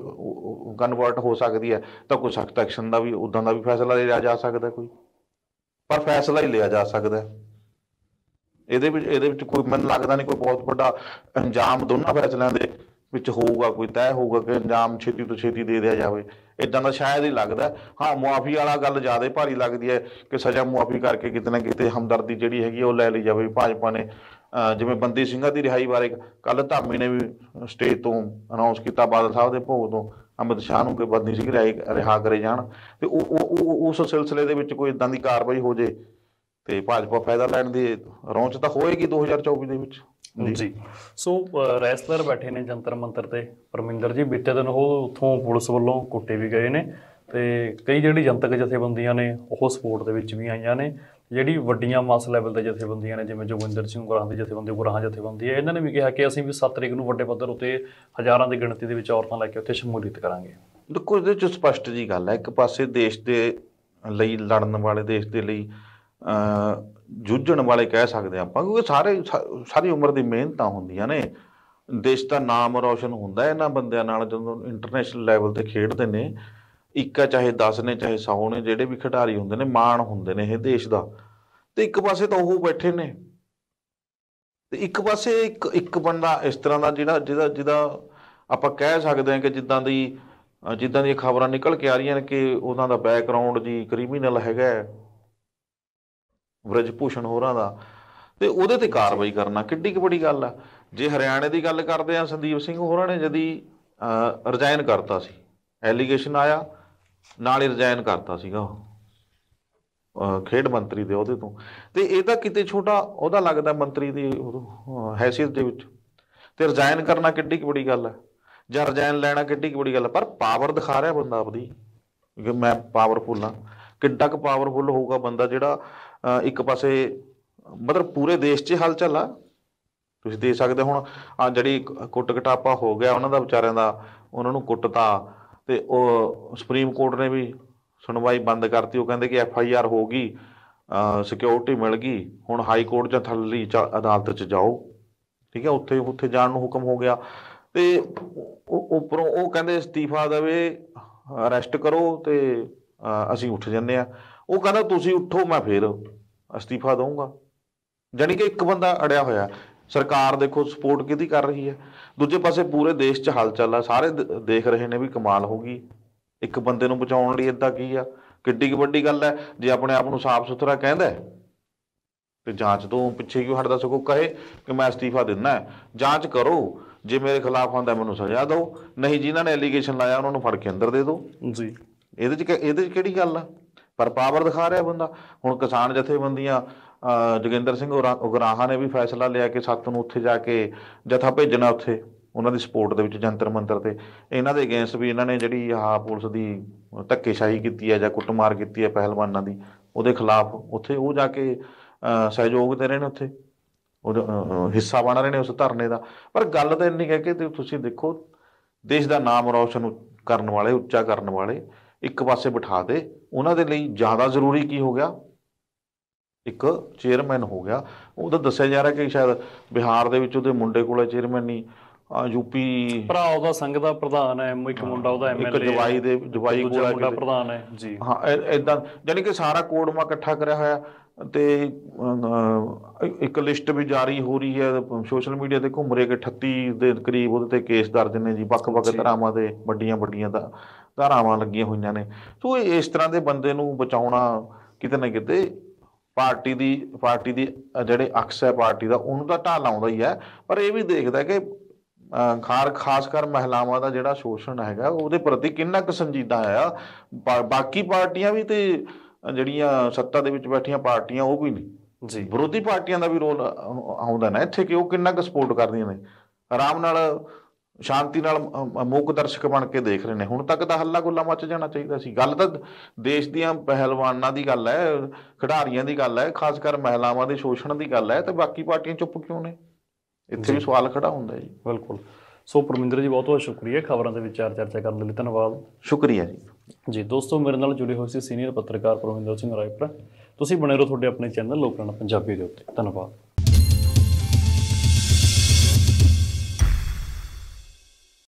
ਕਨਵਰਟ ਹੋ ਸਕਦੀ ਹੈ ਤਾਂ ਕੋਈ ਸਖਤ ਐਕਸ਼ਨ ਦਾ ਵੀ ਉਦਾਂ ਦਾ ਵੀ ਫੈਸਲਾ ਲਿਆ ਜਾ ਸਕਦਾ ਕੋਈ ਪਰ ਫੈਸਲਾ ਹੀ ਲਿਆ ਜਾ ਸਕਦਾ ਇਹਦੇ ਵਿੱਚ ਇਹਦੇ ਵਿੱਚ ਕੋਈ ਮੈਨੂੰ ਲੱਗਦਾ ਨਹੀਂ ਕੋਈ ਬਹੁਤ ਵੱਡਾ ਅੰਜਾਮ ਦੋਨਾਂ ਫੈਸਲਿਆਂ ਦੇ ਵਿੱਚ ਹੋਊਗਾ ਕੋਈ ਤੈਅ ਹੋਊਗਾ ਕਿ ਅੰਜਾਮ ਛੇਤੀ ਤੋਂ ਛੇਤੀ ਦੇ ਦਿਆ ਜਾਵੇ ਇਦਾਂ ਦਾ ਸ਼ਾਇਦ ਹੀ ਲੱਗਦਾ ਹਾਂ ਮੁਆਫੀ ਵਾਲਾ ਗੱਲ ਜ਼ਿਆਦਾ ਭਾਰੀ ਲੱਗਦੀ ਹੈ ਕਿ ਸਜ਼ਾ ਮੁਆਫੀ ਕਰਕੇ ਕਿਤੇ ਨਾ ਕਿਤੇ ਹਮਦਰਦੀ ਜਿਹੜੀ ਹੈਗੀ ਉਹ ਲੈ ਲਈ ਜਾਵੇ ਭਾਜਪਾ ਨੇ ਜਿਵੇਂ ਬੰਦੀ ਸਿੰਘਾਂ ਦੀ ਰਿਹਾਈ ਬਾਰੇ ਕੱਲ ਧਾਮੀ ਨੇ ਵੀ ਸਟੇਜ ਤੋਂ ਅਨਾਉਂਸ ਕੀਤਾ ਬਾਦਲ ਸਾਹਿਬ ਦੇ ਭੋਗ ਤੋਂ ਅਮਿਤ ਸ਼ਾਹ ਨੂੰ ਕਿ ਬੰਦੀ ਸਿੰਘ ਰਿਹਾਈ ਰਿਹਾ ਕਰੇ ਜਾਣ ਤੇ ਉਹ ਉਸ ਸਿਲਸਿਲੇ ਦੇ ਵਿੱਚ ਕੋਈ ਇਦਾਂ ਦੀ ਕਾਰਵਾਈ ਹੋ ਜੇ ਤੇ ਭਾਜਪਾ ਫਾਇਦਾ ਲੈਣ ਦੀ ਰੌਂਚ ਤਾਂ ਹੋਏਗੀ 2024 ਦੇ ਵਿੱਚ ਜੀ ਸੋ ਰੈਸਲਰ ਬੈਠੇ ਨੇ ਜੰਤਰ ਮੰਤਰ ਤੇ ਪਰਮਿੰਦਰ ਜੀ ਬੀਤੇ ਦਿਨ ਉਹ ਉਥੋਂ ਪੁਲਿਸ ਵੱਲੋਂ ਕੁੱਟੇ ਵੀ ਗਏ ਨੇ ਤੇ ਕਈ ਜਿਹੜੀ ਜਨਤਕ ਜਥੇਬੰਦੀਆਂ ਨੇ ਉਹ ਸਪੋਰਟ ਦੇ ਵਿੱਚ ਵੀ ਆਈਆਂ ਨੇ ਜਿਹੜੀ ਵੱਡੀਆਂ ਮਾਸ ਲੈਵਲ ਦੇ ਜਥੇਬੰਦੀਆਂ ਨੇ ਜਿਵੇਂ ਜੋਗਿੰਦਰ ਸਿੰਘ ਗੁਰਾਂ ਦੇ ਜਥੇਬੰਦੀ ਗੁਰਾਂ ਜਥੇਬੰਦੀ ਇਹਨਾਂ ਨੇ ਵੀ ਕਿਹਾ ਕਿ ਅਸੀਂ ਵੀ 7 ਤਰੀਕ ਨੂੰ ਵੱਡੇ ਪੱਧਰ ਉਤੇ ਹਜ਼ਾਰਾਂ ਦੀ ਗਿਣਤੀ ਦੇ ਵਿੱਚ ਔਰਤਾਂ ਲੈ ਕੇ ਉੱਥੇ ਸ਼ਮੂਲੀਅਤ ਕਰਾਂਗੇ ਦੇਖੋ ਇਹਦੇ ਚ ਸਪਸ਼ਟ ਜੀ ਗੱਲ ਹੈ ਇੱਕ ਪਾਸੇ ਦੇਸ਼ ਦੇ ਲਈ ਲੜਨ ਵਾਲੇ ਦੇਸ਼ ਦੇ ਲਈ ਜੂਝਣ ਵਾਲੇ ਕਹਿ ਸਕਦੇ ਆਪਾਂ ਕਿਉਂਕਿ ਸਾਰੇ ਸਾਰੀ ਉਮਰ ਦੀ ਮਿਹਨਤਾਂ ਹੁੰਦੀਆਂ ਨੇ ਦੇਸ਼ ਦਾ ਨਾਮ ਰੌਸ਼ਨ ਹੁੰਦਾ ਇਹਨਾਂ ਬੰਦਿਆਂ ਨਾਲ ਜਦੋਂ ਇੰਟਰਨੈਸ਼ਨਲ ਲੈਵਲ ਤੇ ਖੇਡਦੇ ਨੇ ਇੱਕ ਆ ਚਾਹੇ 10 ਨੇ ਚਾਹੇ 100 ਨੇ ਜਿਹੜੇ ਵੀ ਖਿਡਾਰੀ ਹੁੰਦੇ ਨੇ ਮਾਣ ਹੁੰਦੇ ਨੇ ਇਹ ਦੇਸ਼ ਦਾ ਤੇ ਇੱਕ ਪਾਸੇ ਤਾਂ ਉਹ ਬੈਠੇ ਨੇ ਤੇ ਇੱਕ ਪਾਸੇ ਇੱਕ ਇੱਕ ਬੰਦਾ ਇਸ ਤਰ੍ਹਾਂ ਦਾ ਜਿਹੜਾ ਜਿਹਦਾ ਜਿਹਦਾ ਆਪਾਂ ਕਹਿ ਸਕਦੇ ਹਾਂ ਕਿ ਜਿੱਦਾਂ ਦੀ ਜਿੱਦਾਂ ਦੀਆਂ ਖਬਰਾਂ ਨਿਕਲ ਕੇ ਆ ਰਹੀਆਂ ਨੇ ਕਿ ਉਹਨਾਂ ਦਾ ਬੈਕਗ੍ਰਾਉਂਡ ਜੀ ਕ੍ਰਿਮੀਨਲ ਹੈਗਾ ਬ੍ਰਜਪੂਸ਼ਣ ਹੋਰਾਂ ਦਾ ਤੇ ਉਹਦੇ ਤੇ ਕਾਰਵਾਈ ਕਰਨਾ ਕਿੱਡੀ ਕੁ ਬੜੀ ਗੱਲ ਆ ਜੇ ਹਰਿਆਣੇ ਦੀ ਗੱਲ ਕਰਦੇ ਆ ਸੰਦੀਪ ਸਿੰਘ ਹੋਰਾਂ ਨੇ ਜਦੀ ਰਿਜ਼ਾਈਨ ਕਰਤਾ ਸੀ ਐਲੀਗੇਸ਼ਨ ਆਇਆ ਨਾਲ ਹੀ ਰਜ਼ਾਇਨ ਕਰਤਾ ਸੀਗਾ ਉਹ ਖੇਡ ਮੰਤਰੀ ਦੇ ਉਹਦੇ ਤੋਂ ਤੇ ਇਹ ਤਾਂ ਕਿਤੇ ਛੋਟਾ ਉਹਦਾ ਲੱਗਦਾ ਮੰਤਰੀ ਦੀ ਹੈਸੀਅਤ ਦੇ ਵਿੱਚ ਤੇ ਰਜ਼ਾਇਨ ਕਰਨਾ ਕਿੱਡੀ ਬੜੀ ਗੱਲ ਹੈ ਜਾਂ ਰਜ਼ਾਇਨ ਲੈਣਾ ਕਿੱਡੀ ਬੜੀ ਗੱਲ ਹੈ ਪਰ ਪਾਵਰ ਦਿਖਾ ਰਿਹਾ ਬੰਦਾ ਆਪਦੀ ਕਿ ਮੈਂ ਪਾਵਰਫੁਲ ਹਾਂ ਕਿੱਡਾ ਕੁ ਪਾਵਰਫੁਲ ਹੋਊਗਾ ਬੰਦਾ ਜਿਹੜਾ ਇੱਕ ਪਾਸੇ ਮਤਲਬ ਪੂਰੇ ਦੇਸ਼ 'ਚ ਹਲਚਲ ਆ ਤੁਸੀਂ ਦੇਖ ਸਕਦੇ ਹੁਣ ਆ ਜਿਹੜੀ ਕੁੱਟ ਘਟਾਪਾ ਹੋ ਗਿਆ ਉਹਨਾਂ ਦਾ ਵਿਚਾਰਿਆਂ ਦਾ ਉਹਨਾਂ ਨੂੰ ਕੁੱਟਤਾ ਤੇ ਉਹ ਸੁਪਰੀਮ ਕੋਰਟ ਨੇ ਵੀ ਸੁਣਵਾਈ ਬੰਦ ਕਰਤੀ ਉਹ ਕਹਿੰਦੇ ਕਿ ਐਫ ਆਈ ਆਰ ਹੋ ਗਈ ਸਿਕਿਉਰਿਟੀ ਮਿਲ ਗਈ ਹੁਣ ਹਾਈ ਕੋਰਟ ਜਾਂ ਥੱਲੇ ਅਦਾਲਤ 'ਚ ਜਾਓ ਠੀਕ ਹੈ ਉੱਥੇ ਉੱਥੇ ਜਾਣ ਨੂੰ ਹੁਕਮ ਹੋ ਗਿਆ ਤੇ ਉੱਪਰੋਂ ਉਹ ਕਹਿੰਦੇ ਅਸਤੀਫਾ ਦੇਵੇ ਅਰੈਸਟ ਕਰੋ ਤੇ ਅਸੀਂ ਉੱਠ ਜੰਨੇ ਆ ਉਹ ਕਹਿੰਦਾ ਤੁਸੀਂ ਉੱਠੋ ਮੈਂ ਫੇਰ ਅਸਤੀਫਾ ਦਊਂਗਾ ਜਾਨੀ ਕਿ ਇੱਕ ਬੰਦਾ ਅੜਿਆ ਹੋਇਆ ਸਰਕਾਰ ਦੇਖੋ ਸਪੋਰਟ ਕਿਹਦੀ ਕਰ ਰਹੀ ਹੈ ਦੂਜੇ ਪਾਸੇ ਪੂਰੇ ਦੇਸ਼ 'ਚ ਹਲਚਲ ਆ ਸਾਰੇ ਦੇਖ ਰਹੇ ਨੇ ਵੀ ਕਮਾਲ ਹੋ ਗਈ ਇੱਕ ਬੰਦੇ ਨੂੰ ਬਚਾਉਣ ਲਈ ਇਦਾਂ ਕੀ ਆ ਕਿੱਡੀ ਵੱਡੀ ਗੱਲ ਹੈ ਜੇ ਆਪਣੇ ਆਪ ਨੂੰ ਸਾਫ਼ ਸੁਥਰਾ ਕਹਿੰਦਾ ਤੇ ਜਾਂਚ ਤੋਂ ਪਿੱਛੇ ਕਿਉਂ ਹਟਦਾ ਸਕੋ ਕਹੇ ਕਿ ਮੈਂ ਅਸਤੀਫਾ ਦਿੰਦਾ ਜਾਂਚ ਕਰੋ ਜੇ ਮੇਰੇ ਖਿਲਾਫ ਹੁੰਦਾ ਮੈਨੂੰ ਸਜ਼ਾ ਦਿਓ ਨਹੀਂ ਜਿਨ੍ਹਾਂ ਨੇ ਐਲੀਗੇਸ਼ਨ ਲਾਇਆ ਉਹਨਾਂ ਨੂੰ ਫੜ ਕੇ ਅੰਦਰ ਦੇ ਦਿਓ ਜੀ ਇਹਦੇ 'ਚ ਇਹਦੇ 'ਚ ਕਿਹੜੀ ਗੱਲ ਆ ਪਰ ਪਾਵਰ ਦਿਖਾ ਰਿਹਾ ਬੰਦਾ ਹੁਣ ਕਿਸਾਨ ਜਥੇਬੰਦੀਆਂ ਜਗਿੰਦਰ ਸਿੰਘ ਉਗਰਾਹਾ ਨੇ ਵੀ ਫੈਸਲਾ ਲਿਆ ਕਿ ਸੱਤ ਨੂੰ ਉੱਥੇ ਜਾ ਕੇ ਜਥਾ ਭੇਜਣਾ ਉੱਥੇ ਉਹਨਾਂ ਦੀ ਸਪੋਰਟ ਦੇ ਵਿੱਚ ਜੰਤਰ ਮੰਤਰ ਤੇ ਇਹਨਾਂ ਦੇ ਅਗੇਂਸਟ ਵੀ ਇਹਨਾਂ ਨੇ ਜਿਹੜੀ ਆਹ ਪੁਲਿਸ ਦੀ ਧੱਕੇਸ਼ਾਹੀ ਕੀਤੀ ਹੈ ਜਾਂ ਕੁੱਟਮਾਰ ਕੀਤੀ ਹੈ ਪਹਿਲਵਾਨਾਂ ਦੀ ਉਹਦੇ ਖਿਲਾਫ ਉੱਥੇ ਉਹ ਜਾ ਕੇ ਸਹਿਯੋਗ ਦੇ ਰਹੇ ਨੇ ਉੱਥੇ ਉਹ ਹਿੱਸਾ ਬਣ ਰਹੇ ਨੇ ਉਸ ਧਰਨੇ ਦਾ ਪਰ ਗੱਲ ਤਾਂ ਇੰਨੀ ਹੈ ਕਿ ਤੁਸੀਂ ਦੇਖੋ ਦੇਸ਼ ਦਾ ਨਾਮ ਰੌਸ਼ਨ ਕਰਨ ਵਾਲੇ ਉੱਚਾ ਕਰਨ ਵਾਲੇ ਇੱਕ ਪਾਸੇ ਬਿਠਾ ਦੇ ਉਹਨਾਂ ਦੇ ਲਈ ਜ਼ਿਆਦਾ ਜ਼ਰੂਰੀ ਕੀ ਹੋ ਗਿਆ ਇੱਕ ਚੇਅਰਮੈਨ ਹੋ ਗਿਆ ਉਹਦਾ ਦੱਸਿਆ ਜਾ ਰਿਹਾ ਕਿ ਸ਼ਾਇਦ ਬਿਹਾਰ ਦੇ ਵਿੱਚ ਉਹਦੇ ਮੁੰਡੇ ਕੋਲ ਚੇਅਰਮੈਨ ਨਹੀਂ ਆ ਯੂਪੀ ਭਰਾ ਉਹਦਾ ਸੰਘ ਦਾ ਪ੍ਰਧਾਨ ਹੈ ਇੱਕ ਮੁੰਡਾ ਉਹਦਾ ਐਮਐਲਏ ਇੱਕ ਜਵਾਈ ਦੇ ਜਵਾਈ ਕੋਲ ਹੈ ਮੁੰਡਾ ਪ੍ਰਧਾਨ ਹੈ ਜੀ ਹਾਂ ਇਦਾਂ ਯਾਨੀ ਕਿ ਸਾਰਾ ਕੋਡਮਾ ਇਕੱਠਾ ਕਰਿਆ ਹੋਇਆ ਤੇ ਇੱਕ ਲਿਸਟ ਵੀ ਜਾਰੀ ਹੋ ਰਹੀ ਹੈ ਸੋਸ਼ਲ ਮੀਡੀਆ ਤੇ ਘੁੰਮ ਰਹੇ ਕਿ 38 ਦੇ ਕਰੀਬ ਉਹਦੇ ਤੇ ਕੇਸ ਦਰਜ ਨੇ ਜੀ ਵੱਖ-ਵੱਖ ਧਰਾਵਾਂ ਦੇ ਵੱਡੀਆਂ-ਵੱਡੀਆਂ ਦਾ ਧਰਾਵਾਂ ਲੱਗੀਆਂ ਹੋਈਆਂ ਨੇ ਸੋ ਇਸ ਤਰ੍ਹਾਂ ਦੇ ਬੰਦੇ ਨੂੰ ਬਚਾਉਣਾ ਕਿਤੇ ਨਾ ਕਿਤੇ ਪਾਰਟੀ ਦੀ ਪਾਰਟੀ ਦੀ ਜਿਹੜੇ ਅਕਸ ਹੈ ਪਾਰਟੀ ਦਾ ਉਹਨੂੰ ਤਾਂ ਢਾਲ ਆਉਂਦਾ ਹੀ ਹੈ ਪਰ ਇਹ ਵੀ ਦੇਖਦਾ ਕਿ ਖਾਰ ਖਾਸ ਕਰ ਮਹਿਲਾਵਾਂ ਦਾ ਜਿਹੜਾ ਸ਼ੋਸ਼ਣ ਹੈਗਾ ਉਹਦੇ ਪ੍ਰਤੀ ਕਿੰਨਾ ਕੁ ਸੰਜੀਦਾ ਹੈ ਬਾਕੀ ਪਾਰਟੀਆਂ ਵੀ ਤੇ ਜਿਹੜੀਆਂ ਸੱਤਾ ਦੇ ਵਿੱਚ ਬੈਠੀਆਂ ਪਾਰਟੀਆਂ ਉਹ ਵੀ ਨਹੀਂ ਜੀ ਵਿਰੋਧੀ ਪਾਰਟੀਆਂ ਦਾ ਵੀ ਰੋਲ ਆਉਂਦਾ ਨਾ ਇੱਥੇ ਕਿ ਉਹ ਕਿੰਨਾ ਕੁ ਸਪੋਰਟ ਕਰਦੀਆਂ ਨੇ ਆਰਾਮ ਨਾਲ ਸ਼ਾਂਤੀ ਨਾਲ ਮੂਕ ਦਰਸ਼ਕ ਬਣ ਕੇ ਦੇਖ ਰਹੇ ਨੇ ਹੁਣ ਤੱਕ ਦਾ ਹੱਲਾ ਗੁੱਲਾ ਮੱਚ ਜਾਣਾ ਚਾਹੀਦਾ ਸੀ ਗੱਲ ਤਾਂ ਦੇਸ਼ ਦੀਆਂ ਪਹਿਲਵਾਨਾਂ ਦੀ ਗੱਲ ਹੈ ਖਿਡਾਰੀਆਂ ਦੀ ਗੱਲ ਹੈ ਖਾਸ ਕਰ ਮਹਿਲਾਵਾਂ ਦੇ ਸ਼ੋਸ਼ਣ ਦੀ ਗੱਲ ਹੈ ਤੇ ਬਾਕੀ ਪਾਰਟੀਆਂ ਚੁੱਪ ਕਿਉਂ ਨੇ ਇੱਥੇ ਵੀ ਸਵਾਲ ਖੜਾ ਹੁੰਦਾ ਜੀ ਬਿਲਕੁਲ ਸੋ ਪਰਮਿੰਦਰ ਜੀ ਬਹੁਤ ਬਹੁਤ ਸ਼ੁਕਰੀਆ ਖਬਰਾਂ ਦੇ ਵਿਚਾਰ ਚਰਚਾ ਕਰਨ ਲਈ ਧੰਨਵਾਦ ਸ਼ੁਕਰੀਆ ਜੀ ਜੀ ਦੋਸਤੋ ਮੇਰੇ ਨਾਲ ਜੁੜੇ ਹੋਏ ਸੀ ਸੀਨੀਅਰ ਪੱਤਰਕਾਰ ਪਰਮਿੰਦਰ ਸਿੰਘ ਰਾਏਪੁਰਾ ਤੁਸੀਂ ਬਣੇ ਰਹੋ ਤੁਹਾਡੇ ਆਪਣੇ ਚੈਨਲ ਲੋਕਾਂ ਪੰਜਾਬੀ ਦੇ ਉੱਤੇ ਧੰਨਵਾਦ